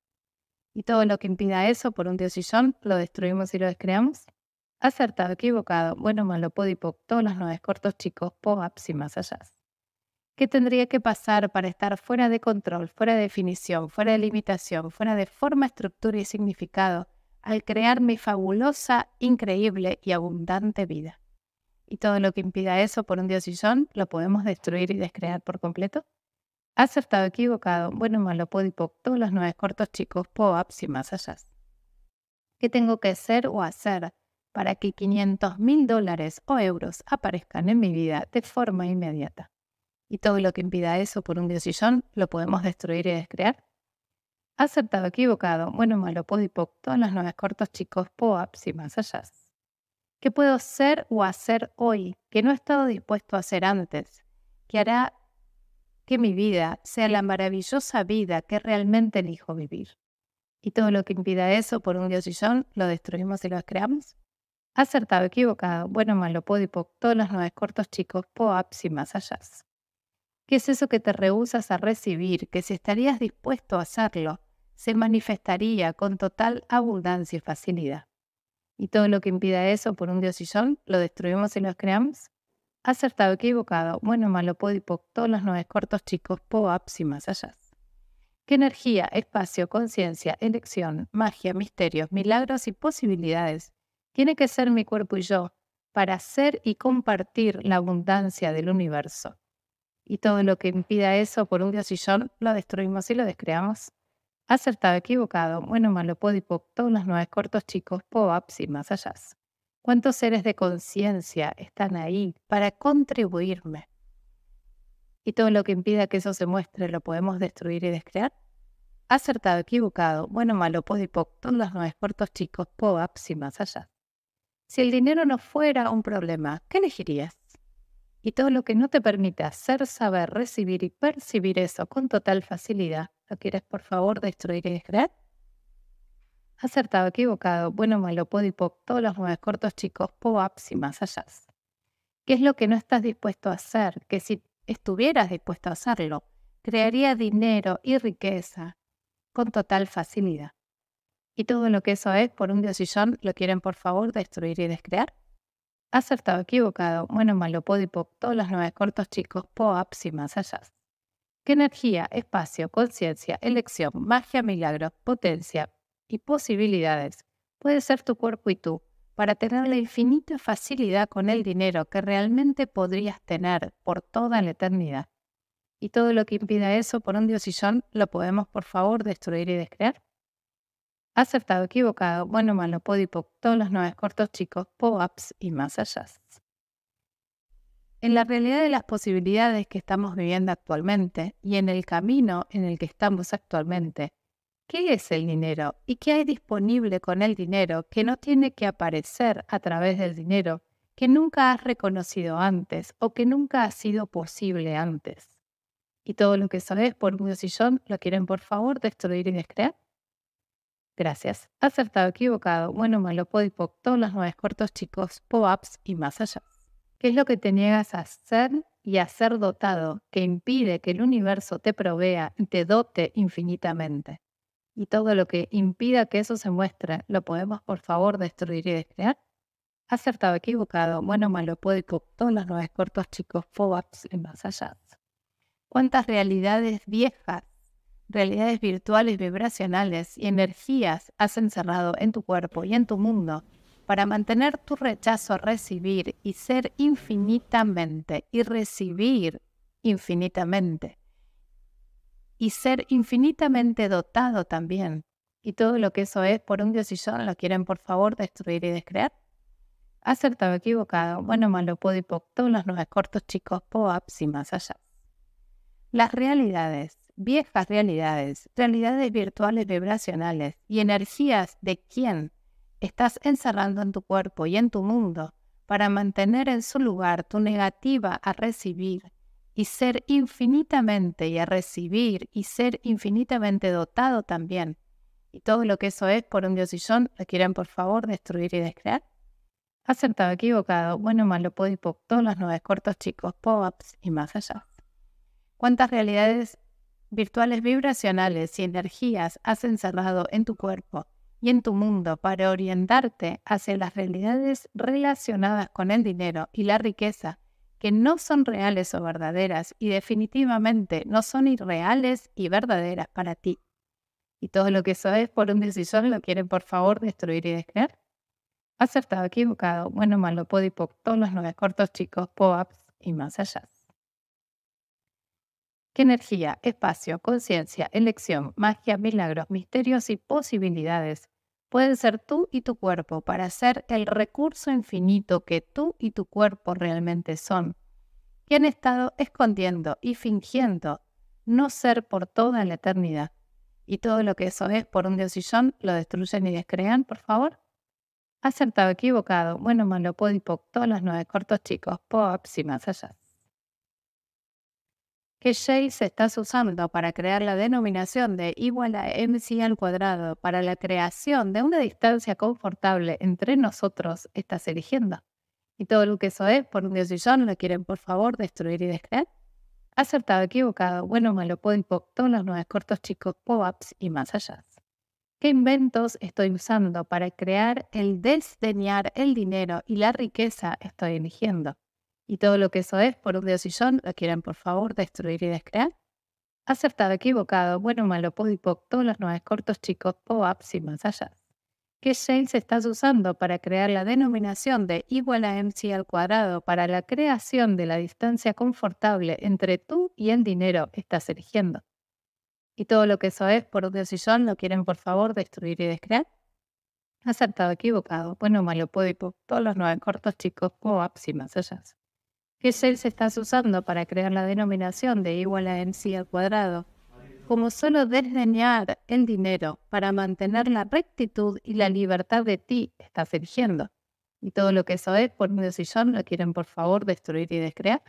Y todo lo que impida eso por un diosillón, lo destruimos y lo descreamos. Acertado, equivocado, bueno, malo, podipoc, todos las nuevas cortos, chicos, pop-ups y más allá. ¿Qué tendría que pasar para estar fuera de control, fuera de definición, fuera de limitación, fuera de forma, estructura y significado al crear mi fabulosa, increíble y abundante vida? Y todo lo que impida eso por un dios son lo podemos destruir y descrear por completo. Acertado, equivocado, bueno, malo, podipoc, todos los nueve cortos chicos, pop-ups y más allá. ¿Qué tengo que hacer o hacer para que 500 mil dólares o euros aparezcan en mi vida de forma inmediata? y todo lo que impida eso por un sillón lo podemos destruir y descrear? Acertado, equivocado, bueno, malo, podipoc, todos los nombres cortos, chicos, POAPs y más allá. ¿Qué puedo ser o hacer hoy que no he estado dispuesto a hacer antes? Que hará que mi vida sea la maravillosa vida que realmente elijo vivir. Y todo lo que impida eso por un diosillón, lo destruimos y lo creamos. Acertado, equivocado, bueno, malo, podipoc, todos los nueve cortos chicos, POAPs y más allá. ¿Qué es eso que te rehusas a recibir, que si estarías dispuesto a hacerlo, se manifestaría con total abundancia y facilidad? Y todo lo que impida eso por un diosillón, lo destruimos y lo creamos. Acertado, equivocado, bueno, malo, podipo, todos los nueve cortos chicos, POAPs y más allá. ¿Qué energía, espacio, conciencia, elección, magia, misterios, milagros y posibilidades tiene que ser mi cuerpo y yo para ser y compartir la abundancia del universo? y todo lo que impida eso por un diosillón lo destruimos y lo descreamos. Acertado, equivocado, bueno, malo, podipoc, todos los nueve cortos chicos, pop-ups y más allá. ¿Cuántos seres de conciencia están ahí para contribuirme? Y todo lo que impida que eso se muestre lo podemos destruir y descrear. Acertado, equivocado, bueno, malo, podipoc, todos los nueve cortos chicos, pop-ups y más allá. Si el dinero no fuera un problema, ¿qué elegirías? y todo lo que no te permite hacer, saber, recibir y percibir eso con total facilidad, lo quieres por favor destruir y descrear. Acertado, equivocado, bueno, malo, pop todos los nueve cortos chicos, pop y más allá. ¿Qué es lo que no estás dispuesto a hacer? Que si estuvieras dispuesto a hacerlo, crearía dinero y riqueza con total facilidad. Y todo lo que eso es por un diosillón lo quieren por favor destruir y descrear. Acertado, equivocado, bueno, malo, podipo, todos los nueve cortos chicos, POAPs y más allá. ¿Qué energía, espacio, conciencia, elección, magia, milagros, potencia y posibilidades puede ser tu cuerpo y tú para tener la infinita facilidad con el dinero que realmente podrías tener por toda la eternidad? Y todo lo que impida eso por un diosillón lo podemos, por favor, destruir y descrear. Acertado, equivocado, bueno, malo, podipop, todos los nueve cortos chicos, POAPs y más allá. En la realidad de las posibilidades que estamos viviendo actualmente y en el camino en el que estamos actualmente, ¿qué es el dinero y qué hay disponible con el dinero que no tiene que aparecer a través del dinero, que nunca has reconocido antes o que nunca ha sido posible antes? Y todo lo que sabes por un sillón lo quieren por favor destruir y descrear. Gracias. Acertado, equivocado, bueno, malo, podipoc, todos los nueve cortos chicos, pop-ups y más allá. ¿Qué es lo que te niegas a ser y a ser dotado que impide que el universo te provea y te dote infinitamente? Y todo lo que impida que eso se muestre, ¿lo podemos por favor destruir y descrear? Acertado, equivocado, bueno, malo, todos los nueve cortos chicos, pop-ups y más allá. ¿Cuántas realidades viejas realidades virtuales vibracionales y energías has encerrado en tu cuerpo y en tu mundo para mantener tu rechazo a recibir y ser infinitamente y recibir infinitamente y ser infinitamente dotado también. Y todo lo que eso es, por un yo lo quieren por favor destruir y descrear. Acertado, equivocado, bueno, malo, podipoc, todos los nuevos cortos chicos, poaps y más allá. Las realidades viejas realidades, realidades virtuales vibracionales y energías de quién estás encerrando en tu cuerpo y en tu mundo para mantener en su lugar tu negativa a recibir y ser infinitamente y a recibir y ser infinitamente dotado también. Y todo lo que eso es por un diosillón, lo quieran por favor destruir y descrear. Acertado, equivocado, bueno, malo, todos los nuevos cortos chicos, pop-ups y más allá. ¿Cuántas realidades virtuales vibracionales y energías has encerrado en tu cuerpo y en tu mundo para orientarte hacia las realidades relacionadas con el dinero y la riqueza que no son reales o verdaderas y definitivamente no son irreales y verdaderas para ti. Y todo lo que eso es por un decisión lo quieren por favor destruir y descreer. Acertado, equivocado, bueno, malo, podipoc, todos los nueve cortos chicos, pop-ups y más allá. ¿Qué energía, espacio, conciencia, elección, magia, milagros, misterios y posibilidades pueden ser tú y tu cuerpo para ser el recurso infinito que tú y tu cuerpo realmente son, que han estado escondiendo y fingiendo no ser por toda la eternidad. Y todo lo que eso es por un diosillón lo destruyen y descrean, por favor. Acertado, equivocado, bueno, malo, podipoc, todos los nueve cortos chicos, pops y más allá que se estás usando para crear la denominación de igual a mc al cuadrado para la creación de una distancia confortable entre nosotros estás eligiendo. Y todo lo que eso es, por un dios ¿no lo quieren por favor destruir y descrear. Acertado, equivocado, bueno, malo, por todos los nuevos cortos chicos, pop-ups y más allá. ¿Qué inventos estoy usando para crear el desdeñar el dinero y la riqueza estoy eligiendo? y todo lo que eso es, por un dios lo quieren por favor destruir y descrear. Acertado, equivocado, bueno, malo, podipoc, todos los nueve cortos chicos, pop-ups y más allá. ¿Qué james estás usando para crear la denominación de igual a mc al cuadrado para la creación de la distancia confortable entre tú y el dinero estás eligiendo? Y todo lo que eso es, por un y lo quieren por favor destruir y descrear. Acertado, equivocado, bueno, malo, podipoc, todos los nueve cortos chicos, pop-ups y más allá. ¿Qué shells estás usando para crear la denominación de igual a sí al cuadrado? Como solo desdeñar el dinero para mantener la rectitud y la libertad de ti estás eligiendo. Y todo lo que eso es, por medio sillón, lo quieren por favor destruir y descrear.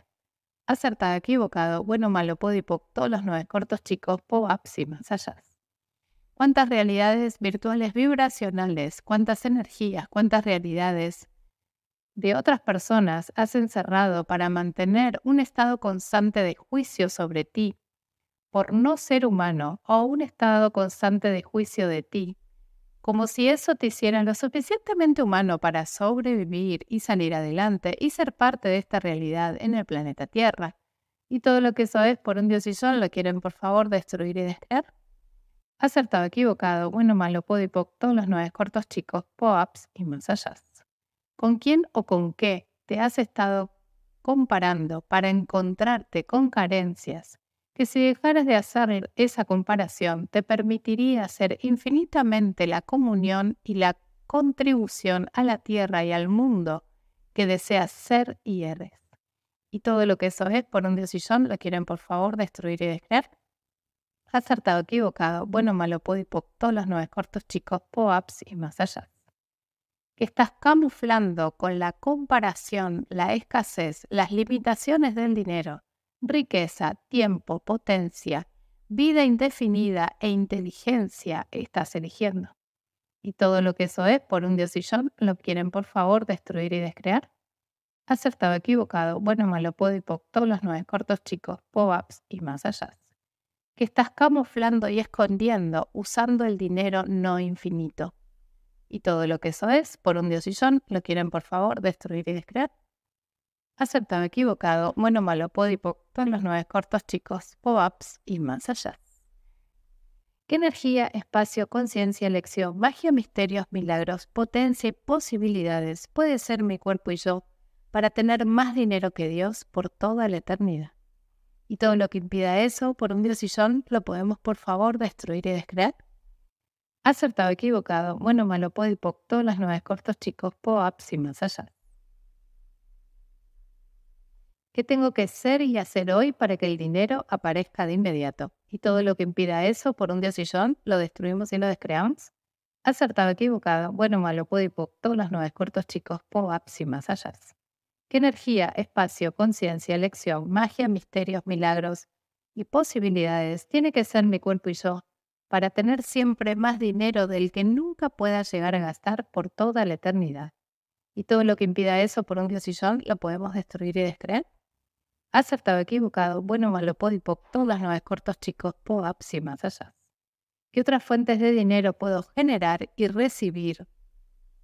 Acertado, equivocado, bueno, malo, podipoc, todos los nueve cortos chicos, pop-ups ah, y más allá. ¿Cuántas realidades virtuales vibracionales? ¿Cuántas energías? ¿Cuántas realidades de otras personas has encerrado para mantener un estado constante de juicio sobre ti por no ser humano o un estado constante de juicio de ti, como si eso te hiciera lo suficientemente humano para sobrevivir y salir adelante y ser parte de esta realidad en el planeta Tierra. Y todo lo que eso es por un dios y yo lo quieren por favor destruir y destruir. Acertado, equivocado, bueno, malo, podipoc, todos los nueve cortos chicos, POAPs y más con quién o con qué te has estado comparando para encontrarte con carencias, que si dejaras de hacer esa comparación te permitiría hacer infinitamente la comunión y la contribución a la tierra y al mundo que deseas ser y eres. Y todo lo que eso es, por un diosillón, lo quieren por favor destruir y descreer. Acertado, equivocado, bueno, malo, podipoc, todos los nueve cortos chicos, POAPs y más allá que estás camuflando con la comparación, la escasez, las limitaciones del dinero, riqueza, tiempo, potencia, vida indefinida e inteligencia estás eligiendo. Y todo lo que eso es por un diosillón lo quieren por favor destruir y descrear. Acertado, equivocado, bueno, malo, puedo y todos los nueve cortos chicos, pop-ups y más allá. Que estás camuflando y escondiendo usando el dinero no infinito y todo lo que eso es, por un dios diosillón, lo quieren por favor destruir y descrear. Aceptado, equivocado, bueno, malo, podipo, todos los nueve cortos chicos, pop-ups y más allá. ¿Qué energía, espacio, conciencia, elección, magia, misterios, milagros, potencia y posibilidades puede ser mi cuerpo y yo para tener más dinero que Dios por toda la eternidad? Y todo lo que impida eso, por un dios diosillón, lo podemos por favor destruir y descrear. Acertado, equivocado, bueno, malo, podipoc, todas las nuevas cortos chicos, POAPs ah, y más allá. ¿Qué tengo que ser y hacer hoy para que el dinero aparezca de inmediato? Y todo lo que impida eso por un sillón, lo destruimos y lo descreamos. Acertado, equivocado, bueno, malo, podipoc, todas las nuevas cortos chicos, POAPs ah, y más allá. ¿Qué energía, espacio, conciencia, elección, magia, misterios, milagros y posibilidades tiene que ser mi cuerpo y yo para tener siempre más dinero del que nunca pueda llegar a gastar por toda la eternidad. Y todo lo que impida eso por un son lo podemos destruir y descreer. Acertado, equivocado, bueno, malo, podipop, todas las nuevas cortos chicos, pop-ups y más allá. ¿Qué otras fuentes de dinero puedo generar y recibir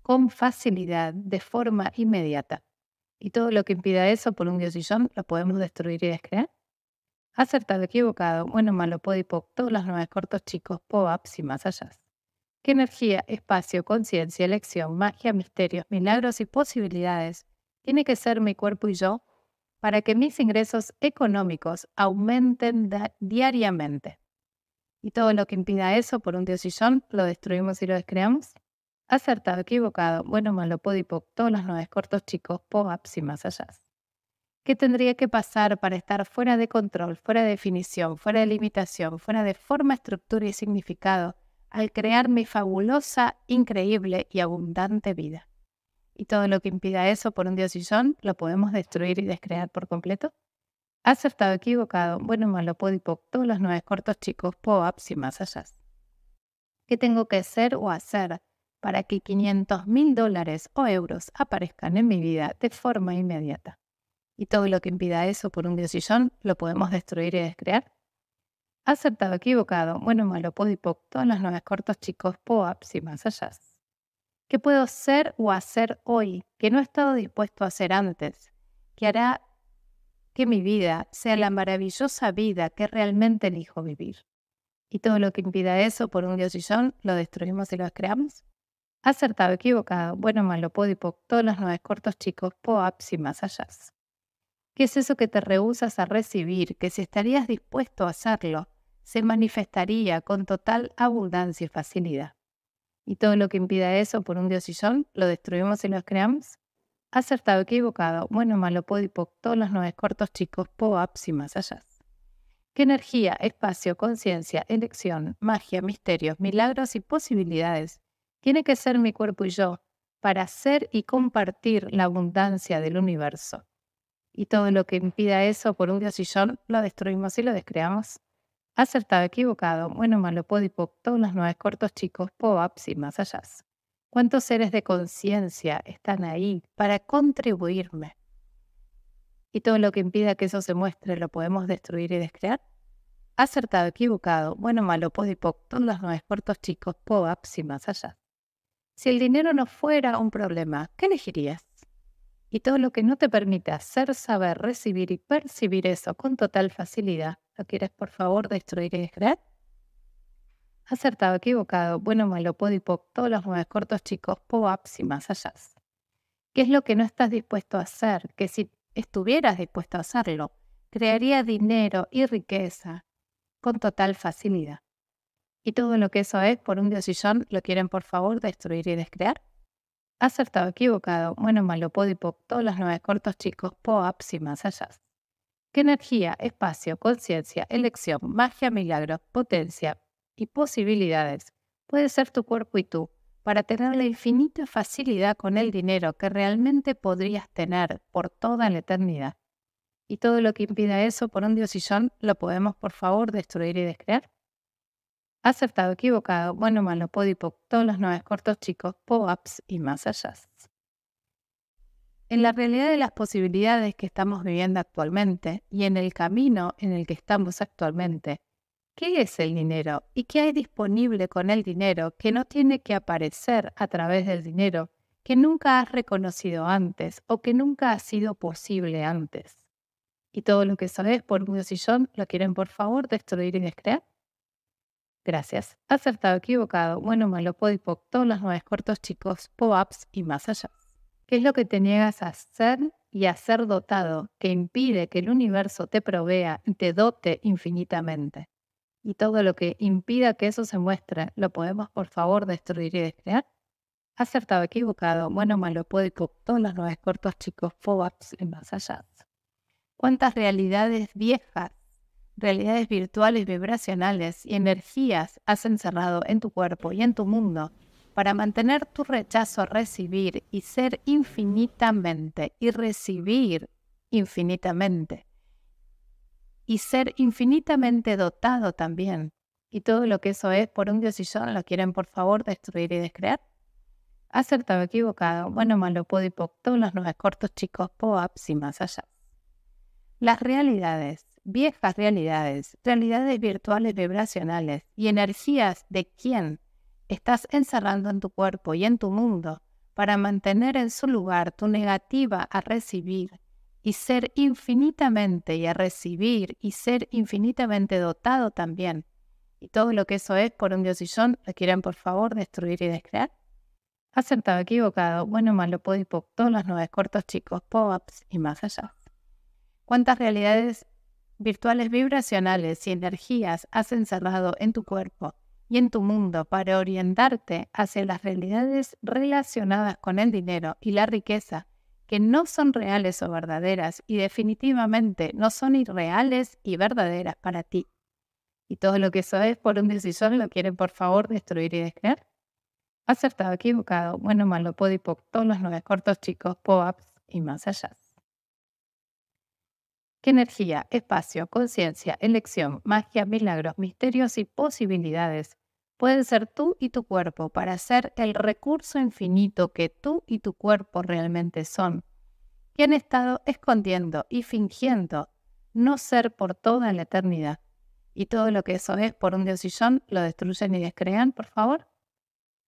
con facilidad, de forma inmediata? Y todo lo que impida eso por un son lo podemos destruir y descreer. Acertado, equivocado, bueno, malo, podipoc, todos las nueve cortos, chicos, pop-ups y más allá. ¿Qué energía, espacio, conciencia, elección, magia, misterios, milagros y posibilidades tiene que ser mi cuerpo y yo para que mis ingresos económicos aumenten diariamente? Y todo lo que impida eso por un diosillón, lo destruimos y lo descreamos. Acertado, equivocado, bueno, malo, podipoc, todos los nueve cortos, chicos, pop-ups y más allá. ¿Qué tendría que pasar para estar fuera de control, fuera de definición, fuera de limitación, fuera de forma, estructura y significado al crear mi fabulosa, increíble y abundante vida? Y todo lo que impida eso por un dios son lo podemos destruir y descrear por completo. Acertado, equivocado, bueno, malo, podipoc, todos los nueve cortos chicos, POAPs y más allá. ¿Qué tengo que hacer o hacer para que 500 mil dólares o euros aparezcan en mi vida de forma inmediata? y todo lo que impida eso por un sillón lo podemos destruir y descrear? Acertado, equivocado, bueno, malo, pop todos los nueve cortos, chicos, POAPs y más allá. ¿Qué puedo ser o hacer hoy que no he estado dispuesto a hacer antes? Que hará que mi vida sea la maravillosa vida que realmente elijo vivir. Y todo lo que impida eso por un diosillón, lo destruimos y lo creamos. Acertado, equivocado, bueno, malo, pop todos los nueve cortos chicos, POAPs y más allá. ¿Qué es eso que te rehusas a recibir, que si estarías dispuesto a hacerlo, se manifestaría con total abundancia y facilidad? Y todo lo que impida eso por un diosillón, lo destruimos y lo creamos. Acertado, equivocado, bueno, malo, podipo, todos los nueve cortos chicos, POAPs y más allá. ¿Qué energía, espacio, conciencia, elección, magia, misterios, milagros y posibilidades tiene que ser mi cuerpo y yo para ser y compartir la abundancia del universo? y todo lo que impida eso por un diosillón lo destruimos y lo descreamos. Acertado, equivocado, bueno, malo, podipoc, todos los nueve cortos chicos, pop-ups y más allá. ¿Cuántos seres de conciencia están ahí para contribuirme? Y todo lo que impida que eso se muestre lo podemos destruir y descrear. Acertado, equivocado, bueno, malo, podipoc, todos los nueve cortos chicos, pop-ups y más allá. Si el dinero no fuera un problema, ¿qué elegirías? y todo lo que no te permite hacer, saber, recibir y percibir eso con total facilidad, lo quieres por favor destruir y descrear. Acertado, equivocado, bueno, malo, pop todos los nueve cortos chicos, pop-ups y más allá. ¿Qué es lo que no estás dispuesto a hacer? Que si estuvieras dispuesto a hacerlo, crearía dinero y riqueza con total facilidad. Y todo lo que eso es por un diosillón lo quieren por favor destruir y descrear. Acertado, equivocado, bueno, malo, podipo, todos los nueve cortos chicos, POAPs y más allá. ¿Qué energía, espacio, conciencia, elección, magia, milagros, potencia y posibilidades puede ser tu cuerpo y tú para tener la infinita facilidad con el dinero que realmente podrías tener por toda la eternidad? Y todo lo que impida eso por un diosillón lo podemos, por favor, destruir y descrear acertado, equivocado, bueno, malo, podipop, todos los nueve cortos chicos, pop-ups y más allá. En la realidad de las posibilidades que estamos viviendo actualmente y en el camino en el que estamos actualmente, ¿qué es el dinero y qué hay disponible con el dinero que no tiene que aparecer a través del dinero, que nunca has reconocido antes o que nunca ha sido posible antes? Y todo lo que sabes por un sillón lo quieren por favor destruir y descrear. Gracias. Acertado, equivocado, bueno, malo, todos los nueve cortos chicos, pop-ups y más allá. ¿Qué es lo que te niegas a ser y a ser dotado que impide que el universo te provea y te dote infinitamente? Y todo lo que impida que eso se muestre, ¿lo podemos por favor destruir y descrear? Acertado, equivocado, bueno, malo, todos los nueve cortos chicos, pop-ups y más allá. ¿Cuántas realidades viejas realidades virtuales vibracionales y energías has encerrado en tu cuerpo y en tu mundo para mantener tu rechazo a recibir y ser infinitamente y recibir infinitamente y ser infinitamente dotado también. Y todo lo que eso es, por un yo lo quieren por favor destruir y descrear. Acertado, equivocado, bueno, malo, podipoc, todos los nuevos cortos chicos, poaps y más allá. Las realidades viejas realidades, realidades virtuales vibracionales y energías de quién estás encerrando en tu cuerpo y en tu mundo para mantener en su lugar tu negativa a recibir y ser infinitamente y a recibir y ser infinitamente dotado también. Y todo lo que eso es por un diosillón, lo quieran por favor destruir y descrear. Acertado, equivocado, bueno, malo, todos los nuevos cortos chicos, pop-ups y más allá. ¿Cuántas realidades virtuales vibracionales y energías has encerrado en tu cuerpo y en tu mundo para orientarte hacia las realidades relacionadas con el dinero y la riqueza que no son reales o verdaderas y definitivamente no son irreales y verdaderas para ti. Y todo lo que eso es por un decisión lo quieren por favor destruir y descreer. Acertado, equivocado, bueno, malo, podipoc, todos los nueve cortos chicos, pop y más allá. ¿Qué energía, espacio, conciencia, elección, magia, milagros, misterios y posibilidades pueden ser tú y tu cuerpo para ser el recurso infinito que tú y tu cuerpo realmente son, que han estado escondiendo y fingiendo no ser por toda la eternidad. Y todo lo que eso es por un diosillón lo destruyen y descrean, por favor.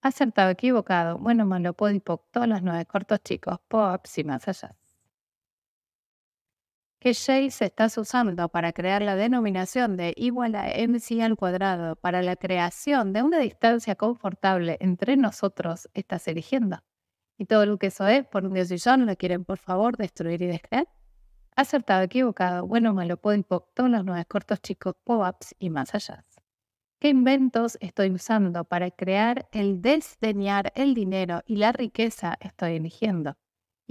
Acertado, equivocado, bueno, malo, podipoc, todos los nueve cortos chicos, pops y más allá que se estás usando para crear la denominación de igual a mc al cuadrado para la creación de una distancia confortable entre nosotros estás eligiendo. Y todo lo que eso es, por un dios y ¿no lo quieren por favor destruir y descrear. Acertado, equivocado, bueno, malo, por todos los nuevos cortos chicos, pop-ups y más allá. ¿Qué inventos estoy usando para crear el desdeñar el dinero y la riqueza estoy eligiendo?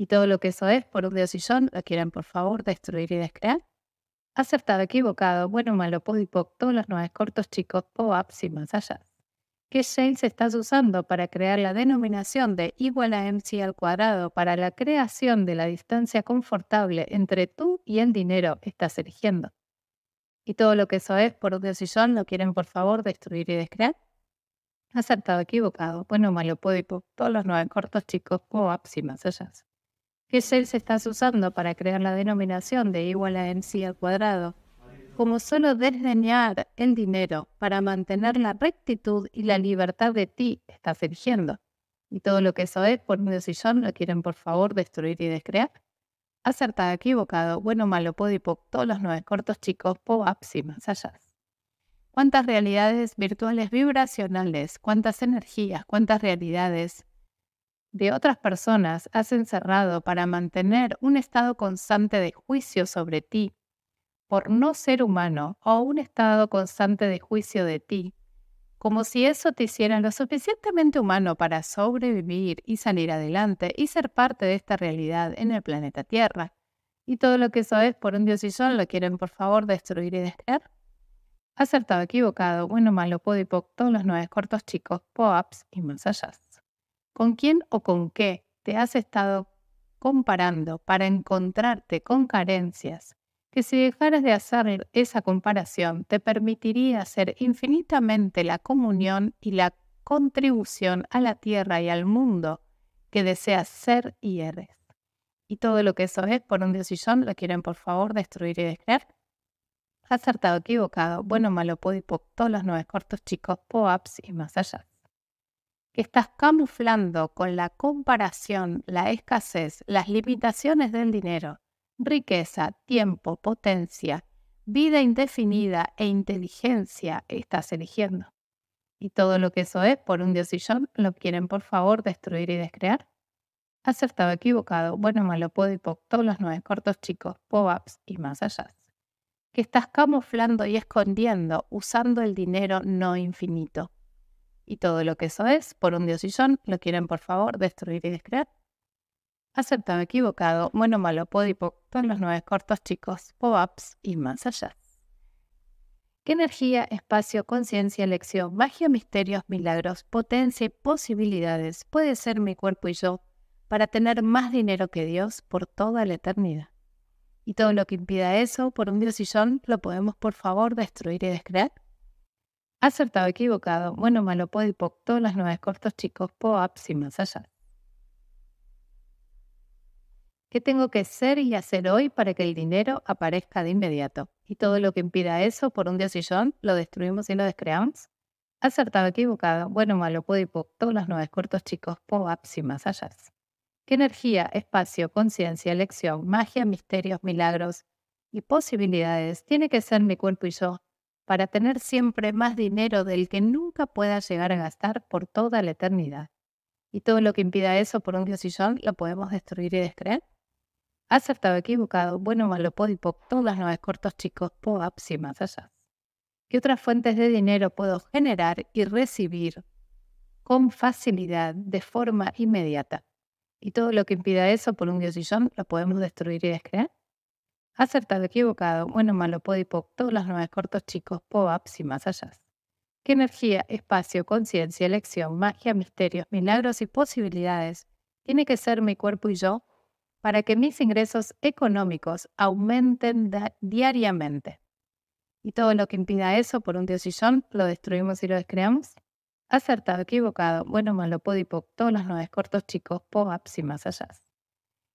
y todo lo que eso es, por un diosillón, lo quieren por favor destruir y descrear. Acertado, equivocado, bueno, malo, podipoc, todos los nueve cortos chicos, pop-ups y más allá. ¿Qué james estás usando para crear la denominación de igual a mc al cuadrado para la creación de la distancia confortable entre tú y el dinero estás eligiendo? Y todo lo que eso es, por un y lo quieren por favor destruir y descrear. Acertado, equivocado, bueno, malo, podipoc, todos los nueve cortos chicos, pop-ups y más allá. ¿Qué shells estás usando para crear la denominación de igual a sí al cuadrado? Como solo desdeñar el dinero para mantener la rectitud y la libertad de ti estás eligiendo. Y todo lo que eso es, por medio sillón, lo quieren por favor destruir y descrear. Acertado, equivocado, bueno, malo, podipoc, todos los nueve cortos chicos, pop-ups ah, más allá. ¿Cuántas realidades virtuales vibracionales? ¿Cuántas energías? ¿Cuántas realidades de otras personas has encerrado para mantener un estado constante de juicio sobre ti por no ser humano o un estado constante de juicio de ti, como si eso te hiciera lo suficientemente humano para sobrevivir y salir adelante y ser parte de esta realidad en el planeta Tierra. Y todo lo que eso es por un dios y yo lo quieren por favor destruir y destruir. Acertado, equivocado, bueno, malo, podipoc, todos los nueve cortos chicos, POAPs y más con quién o con qué te has estado comparando para encontrarte con carencias, que si dejaras de hacer esa comparación te permitiría hacer infinitamente la comunión y la contribución a la tierra y al mundo que deseas ser y eres. Y todo lo que eso es, por un sillón, lo quieren por favor destruir y descreer. Acertado, equivocado, bueno, malo, podipoc, todos los nueve cortos chicos, POAPs y más allá que estás camuflando con la comparación, la escasez, las limitaciones del dinero, riqueza, tiempo, potencia, vida indefinida e inteligencia estás eligiendo. Y todo lo que eso es por un diosillón lo quieren por favor destruir y descrear. Acertado, equivocado, bueno, malo, puedo y todos los nueve cortos chicos, pop-ups y más allá. Que estás camuflando y escondiendo usando el dinero no infinito y todo lo que eso es, por un dios diosillón, lo quieren por favor destruir y descrear. Aceptado, equivocado, bueno, malo, podipo, todos los nueve cortos chicos, pop-ups y más allá. ¿Qué energía, espacio, conciencia, elección, magia, misterios, milagros, potencia y posibilidades puede ser mi cuerpo y yo para tener más dinero que Dios por toda la eternidad? Y todo lo que impida eso, por un dios diosillón, lo podemos por favor destruir y descrear. Acertado, equivocado, bueno, malo, podipoc, todas las nuevas cortos chicos, POAPs ah, y más allá. ¿Qué tengo que ser y hacer hoy para que el dinero aparezca de inmediato? Y todo lo que impida eso por un sillón lo destruimos y lo descreamos. Acertado, equivocado, bueno, malo, podipoc, todas las nuevas cortos chicos, POAPs ah, y más allá. ¿Qué energía, espacio, conciencia, elección, magia, misterios, milagros y posibilidades tiene que ser mi cuerpo y yo para tener siempre más dinero del que nunca pueda llegar a gastar por toda la eternidad. Y todo lo que impida eso por un son lo podemos destruir y descreer. Acertado, equivocado, bueno, malo, podipop, todas nuevas cortos chicos, pop-ups y más allá. ¿Qué otras fuentes de dinero puedo generar y recibir con facilidad, de forma inmediata? Y todo lo que impida eso por un son lo podemos destruir y descreer. Acertado, equivocado, bueno, malo, podipoc, todas las nuevas cortos, chicos, pop-ups y más allá. ¿Qué energía, espacio, conciencia, elección, magia, misterios, milagros y posibilidades tiene que ser mi cuerpo y yo para que mis ingresos económicos aumenten diariamente? Y todo lo que impida eso por un diosillón, lo destruimos y lo descreamos. Acertado, equivocado, bueno, malo, podipoc, todas las nuevas cortos, chicos, pop-ups y más allá.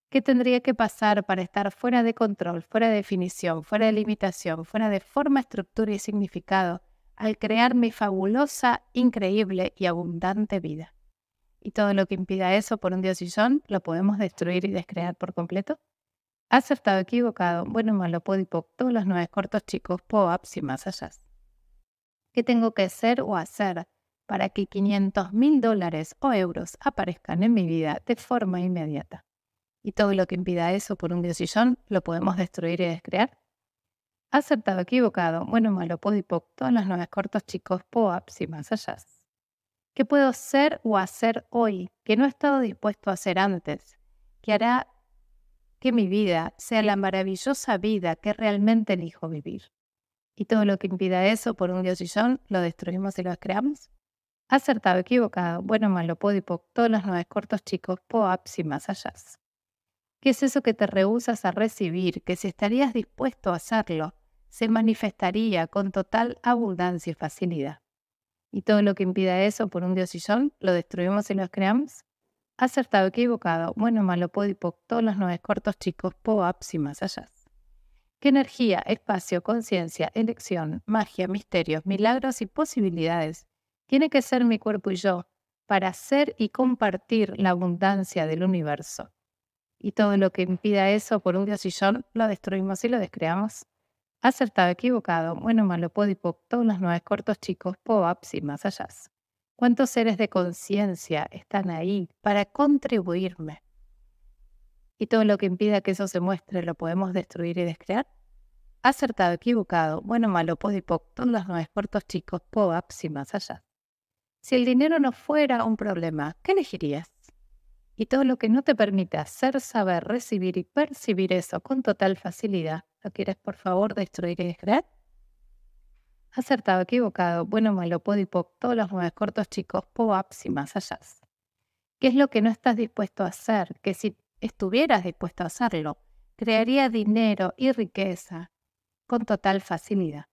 ¿Qué tendría que pasar para estar fuera de control, fuera de definición, fuera de limitación, fuera de forma, estructura y significado al crear mi fabulosa, increíble y abundante vida? Y todo lo que impida eso por un dios y son lo podemos destruir y descrear por completo. Acertado, equivocado, bueno, malo, podipoc, todos los nueve cortos chicos, POAPs y más allá. ¿Qué tengo que hacer o hacer para que 500 mil dólares o euros aparezcan en mi vida de forma inmediata? y todo lo que impida eso por un sillón lo podemos destruir y descrear? Acertado, equivocado, bueno, malo, podipoc, todos los nombres cortos, chicos, POAPs y más allá. ¿Qué puedo ser o hacer hoy que no he estado dispuesto a hacer antes? Que hará que mi vida sea la maravillosa vida que realmente elijo vivir. Y todo lo que impida eso por un diosillón, lo destruimos y lo creamos. Acertado, equivocado, bueno, malo, podipoc, todos los nueve cortos chicos, POAPs y más allá. ¿Qué es eso que te rehusas a recibir? Que si estarías dispuesto a hacerlo, se manifestaría con total abundancia y facilidad. Y todo lo que impida eso por un diosillón, lo destruimos y lo creamos. Acertado, equivocado, bueno, malo, podipo, todos los nueve cortos chicos, POAPs y más allá. ¿Qué energía, espacio, conciencia, elección, magia, misterios, milagros y posibilidades tiene que ser mi cuerpo y yo para hacer y compartir la abundancia del universo? y todo lo que impida eso por un diosillón lo destruimos y lo descreamos. Acertado, equivocado, bueno, malo, podipoc, todos los nueve cortos chicos, pop-ups y más allá. ¿Cuántos seres de conciencia están ahí para contribuirme? Y todo lo que impida que eso se muestre lo podemos destruir y descrear. Acertado, equivocado, bueno, malo, podipoc, todos los nueve cortos chicos, pop-ups y más allá. Si el dinero no fuera un problema, ¿qué elegirías? y todo lo que no te permite hacer, saber, recibir y percibir eso con total facilidad, lo quieres por favor destruir y descrear. Acertado, equivocado, bueno, malo, pop todos los nueve cortos chicos, pop-ups y más allá. ¿Qué es lo que no estás dispuesto a hacer? Que si estuvieras dispuesto a hacerlo, crearía dinero y riqueza con total facilidad.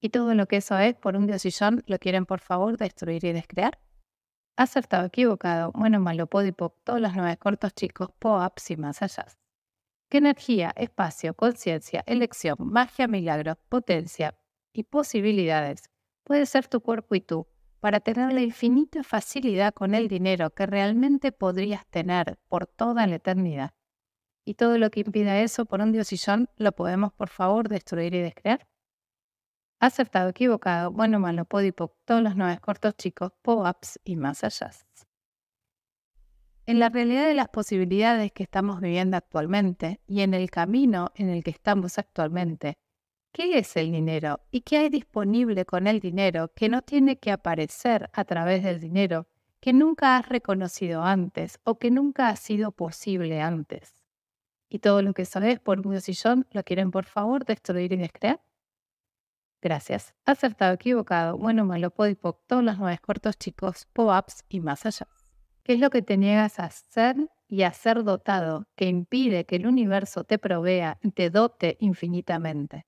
Y todo lo que eso es, por un diosillón, lo quieren por favor destruir y descrear. Acertado, equivocado, bueno, malo, podipo, todos los nueve cortos chicos, POAPs y más allá. ¿Qué energía, espacio, conciencia, elección, magia, milagros, potencia y posibilidades puede ser tu cuerpo y tú para tener la infinita facilidad con el dinero que realmente podrías tener por toda la eternidad? Y todo lo que impida eso por un diosillón lo podemos, por favor, destruir y descrear. Acertado, equivocado, bueno, malo, podipoc, todos los nueve cortos chicos, POAPs y más allá. En la realidad de las posibilidades que estamos viviendo actualmente y en el camino en el que estamos actualmente, ¿qué es el dinero y qué hay disponible con el dinero que no tiene que aparecer a través del dinero, que nunca has reconocido antes o que nunca ha sido posible antes? Y todo lo que sabes por un sillón lo quieren por favor destruir y descrear. Gracias. Acertado, equivocado, bueno, malo, podipoc, todos los nueve cortos chicos, pop-ups y más allá. ¿Qué es lo que te niegas a ser y a ser dotado que impide que el universo te provea y te dote infinitamente?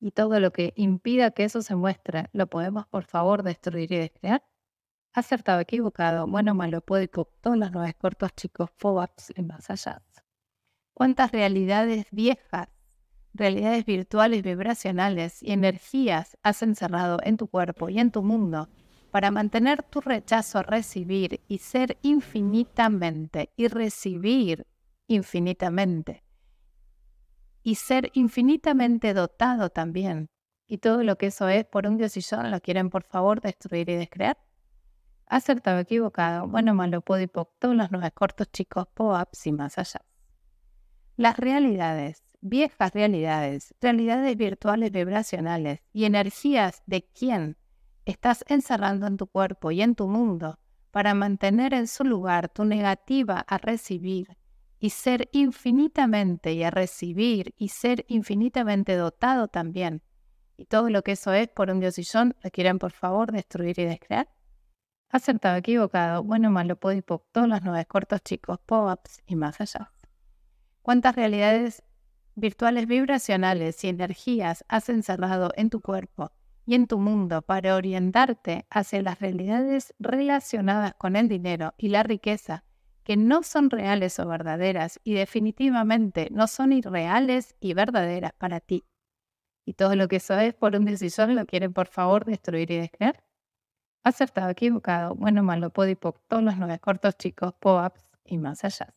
Y todo lo que impida que eso se muestre, ¿lo podemos por favor destruir y descrear? Acertado, equivocado, bueno, malo, podipoc, todos los nueve cortos chicos, pop-ups y más allá. ¿Cuántas realidades viejas realidades virtuales vibracionales y energías has encerrado en tu cuerpo y en tu mundo para mantener tu rechazo a recibir y ser infinitamente y recibir infinitamente y ser infinitamente dotado también. Y todo lo que eso es, por un dios y yo lo quieren por favor destruir y descrear. Acertado, equivocado, bueno, malo, podipoc, todos los nuevos cortos chicos, poaps y más allá. Las realidades viejas realidades, realidades virtuales vibracionales y energías de quién estás encerrando en tu cuerpo y en tu mundo para mantener en su lugar tu negativa a recibir y ser infinitamente y a recibir y ser infinitamente dotado también. Y todo lo que eso es por un diosillón, quieran por favor destruir y descrear. Acertado, equivocado, bueno, malo, todos los nueve cortos chicos, pop-ups y más allá. ¿Cuántas realidades virtuales vibracionales y energías has encerrado en tu cuerpo y en tu mundo para orientarte hacia las realidades relacionadas con el dinero y la riqueza que no son reales o verdaderas y definitivamente no son irreales y verdaderas para ti. Y todo lo que eso es por un decisión lo quieren por favor destruir y descreer. Acertado, equivocado, bueno, malo, podipoc, todos los nueve cortos chicos, pop y más allá.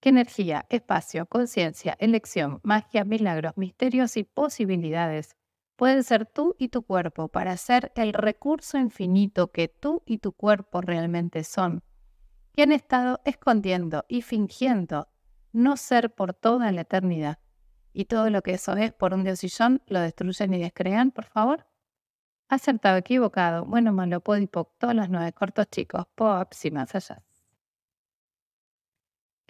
¿Qué energía, espacio, conciencia, elección, magia, milagros, misterios y posibilidades pueden ser tú y tu cuerpo para ser el recurso infinito que tú y tu cuerpo realmente son, que han estado escondiendo y fingiendo no ser por toda la eternidad. Y todo lo que eso es por un diosillón lo destruyen y descrean, por favor. Acertado, equivocado, bueno, malo, podipoc, todos los nueve cortos chicos, pops y más allá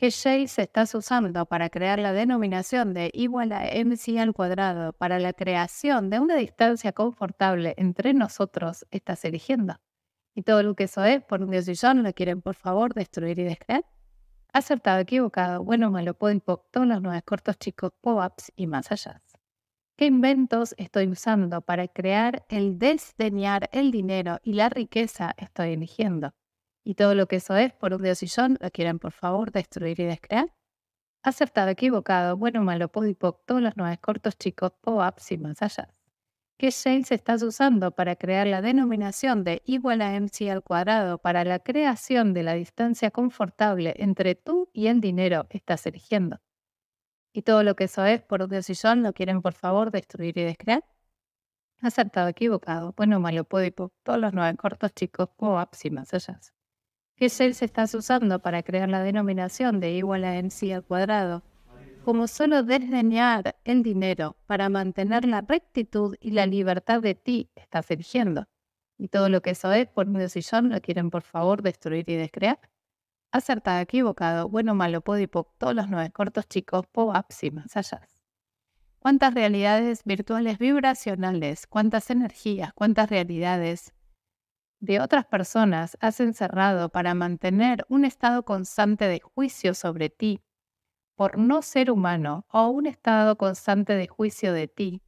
que se estás usando para crear la denominación de igual a mc al cuadrado para la creación de una distancia confortable entre nosotros estás eligiendo. Y todo lo que eso es, por un dios y yo, ¿no lo quieren por favor destruir y descrear. Acertado, equivocado, bueno, malo, pop, todos los nuevos cortos chicos, pop-ups y más allá. ¿Qué inventos estoy usando para crear el desdeñar el dinero y la riqueza estoy eligiendo? y todo lo que eso es por un diosillón, lo quieren por favor destruir y descrear. Acertado, equivocado, bueno, malo, podipoc, todos los nueve cortos chicos, pop-ups y más allá. ¿Qué shades estás usando para crear la denominación de igual a mc al cuadrado para la creación de la distancia confortable entre tú y el dinero estás eligiendo? Y todo lo que eso es, por un y lo quieren por favor destruir y descrear. Acertado, equivocado, bueno, malo, podipoc, todos los nueve cortos chicos, pop-ups y más allá. ¿Qué shells estás usando para crear la denominación de igual a sí al cuadrado? Como solo desdeñar el dinero para mantener la rectitud y la libertad de ti estás eligiendo. Y todo lo que eso es, por medio sillón, lo quieren por favor destruir y descrear. Acertado, equivocado, bueno, malo, podipoc, todos los nueve cortos chicos, pop-ups más allá. ¿Cuántas realidades virtuales vibracionales? ¿Cuántas energías? ¿Cuántas realidades de otras personas has encerrado para mantener un estado constante de juicio sobre ti por no ser humano o un estado constante de juicio de ti,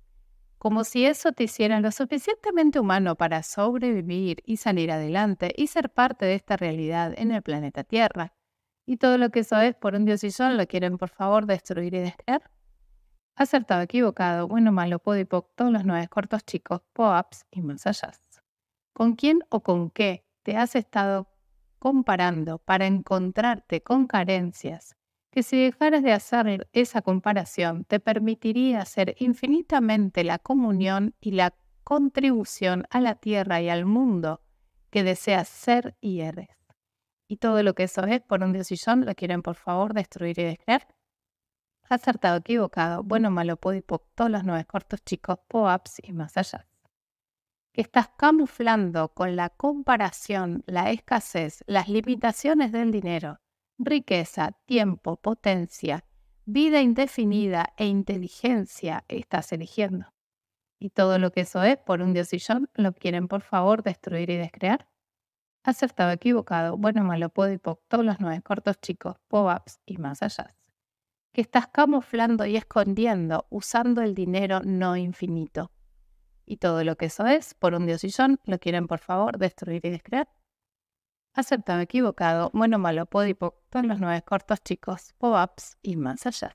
como si eso te hiciera lo suficientemente humano para sobrevivir y salir adelante y ser parte de esta realidad en el planeta Tierra. Y todo lo que eso es por un dios y yo lo quieren por favor destruir y destruir. Acertado, equivocado, bueno, malo, podipoc, todos los nueve cortos chicos, POAPs y más con quién o con qué te has estado comparando para encontrarte con carencias, que si dejaras de hacer esa comparación te permitiría hacer infinitamente la comunión y la contribución a la tierra y al mundo que deseas ser y eres. Y todo lo que eso es, por un diosillón, lo quieren por favor destruir y descreer. Acertado, equivocado, bueno, malo, podipoc, todos los nueve cortos chicos, POAPs y más allá que estás camuflando con la comparación, la escasez, las limitaciones del dinero, riqueza, tiempo, potencia, vida indefinida e inteligencia estás eligiendo. Y todo lo que eso es por un diosillón lo quieren por favor destruir y descrear. Acertado, equivocado, bueno, malo, puedo y todos los nueve cortos chicos, pop-ups y más allá. Que estás camuflando y escondiendo usando el dinero no infinito y todo lo que eso es, por un diosillón, lo quieren por favor destruir y descrear. Aceptado, equivocado, bueno, malo, podipo, todos los nueve cortos chicos, pop-ups y más allá.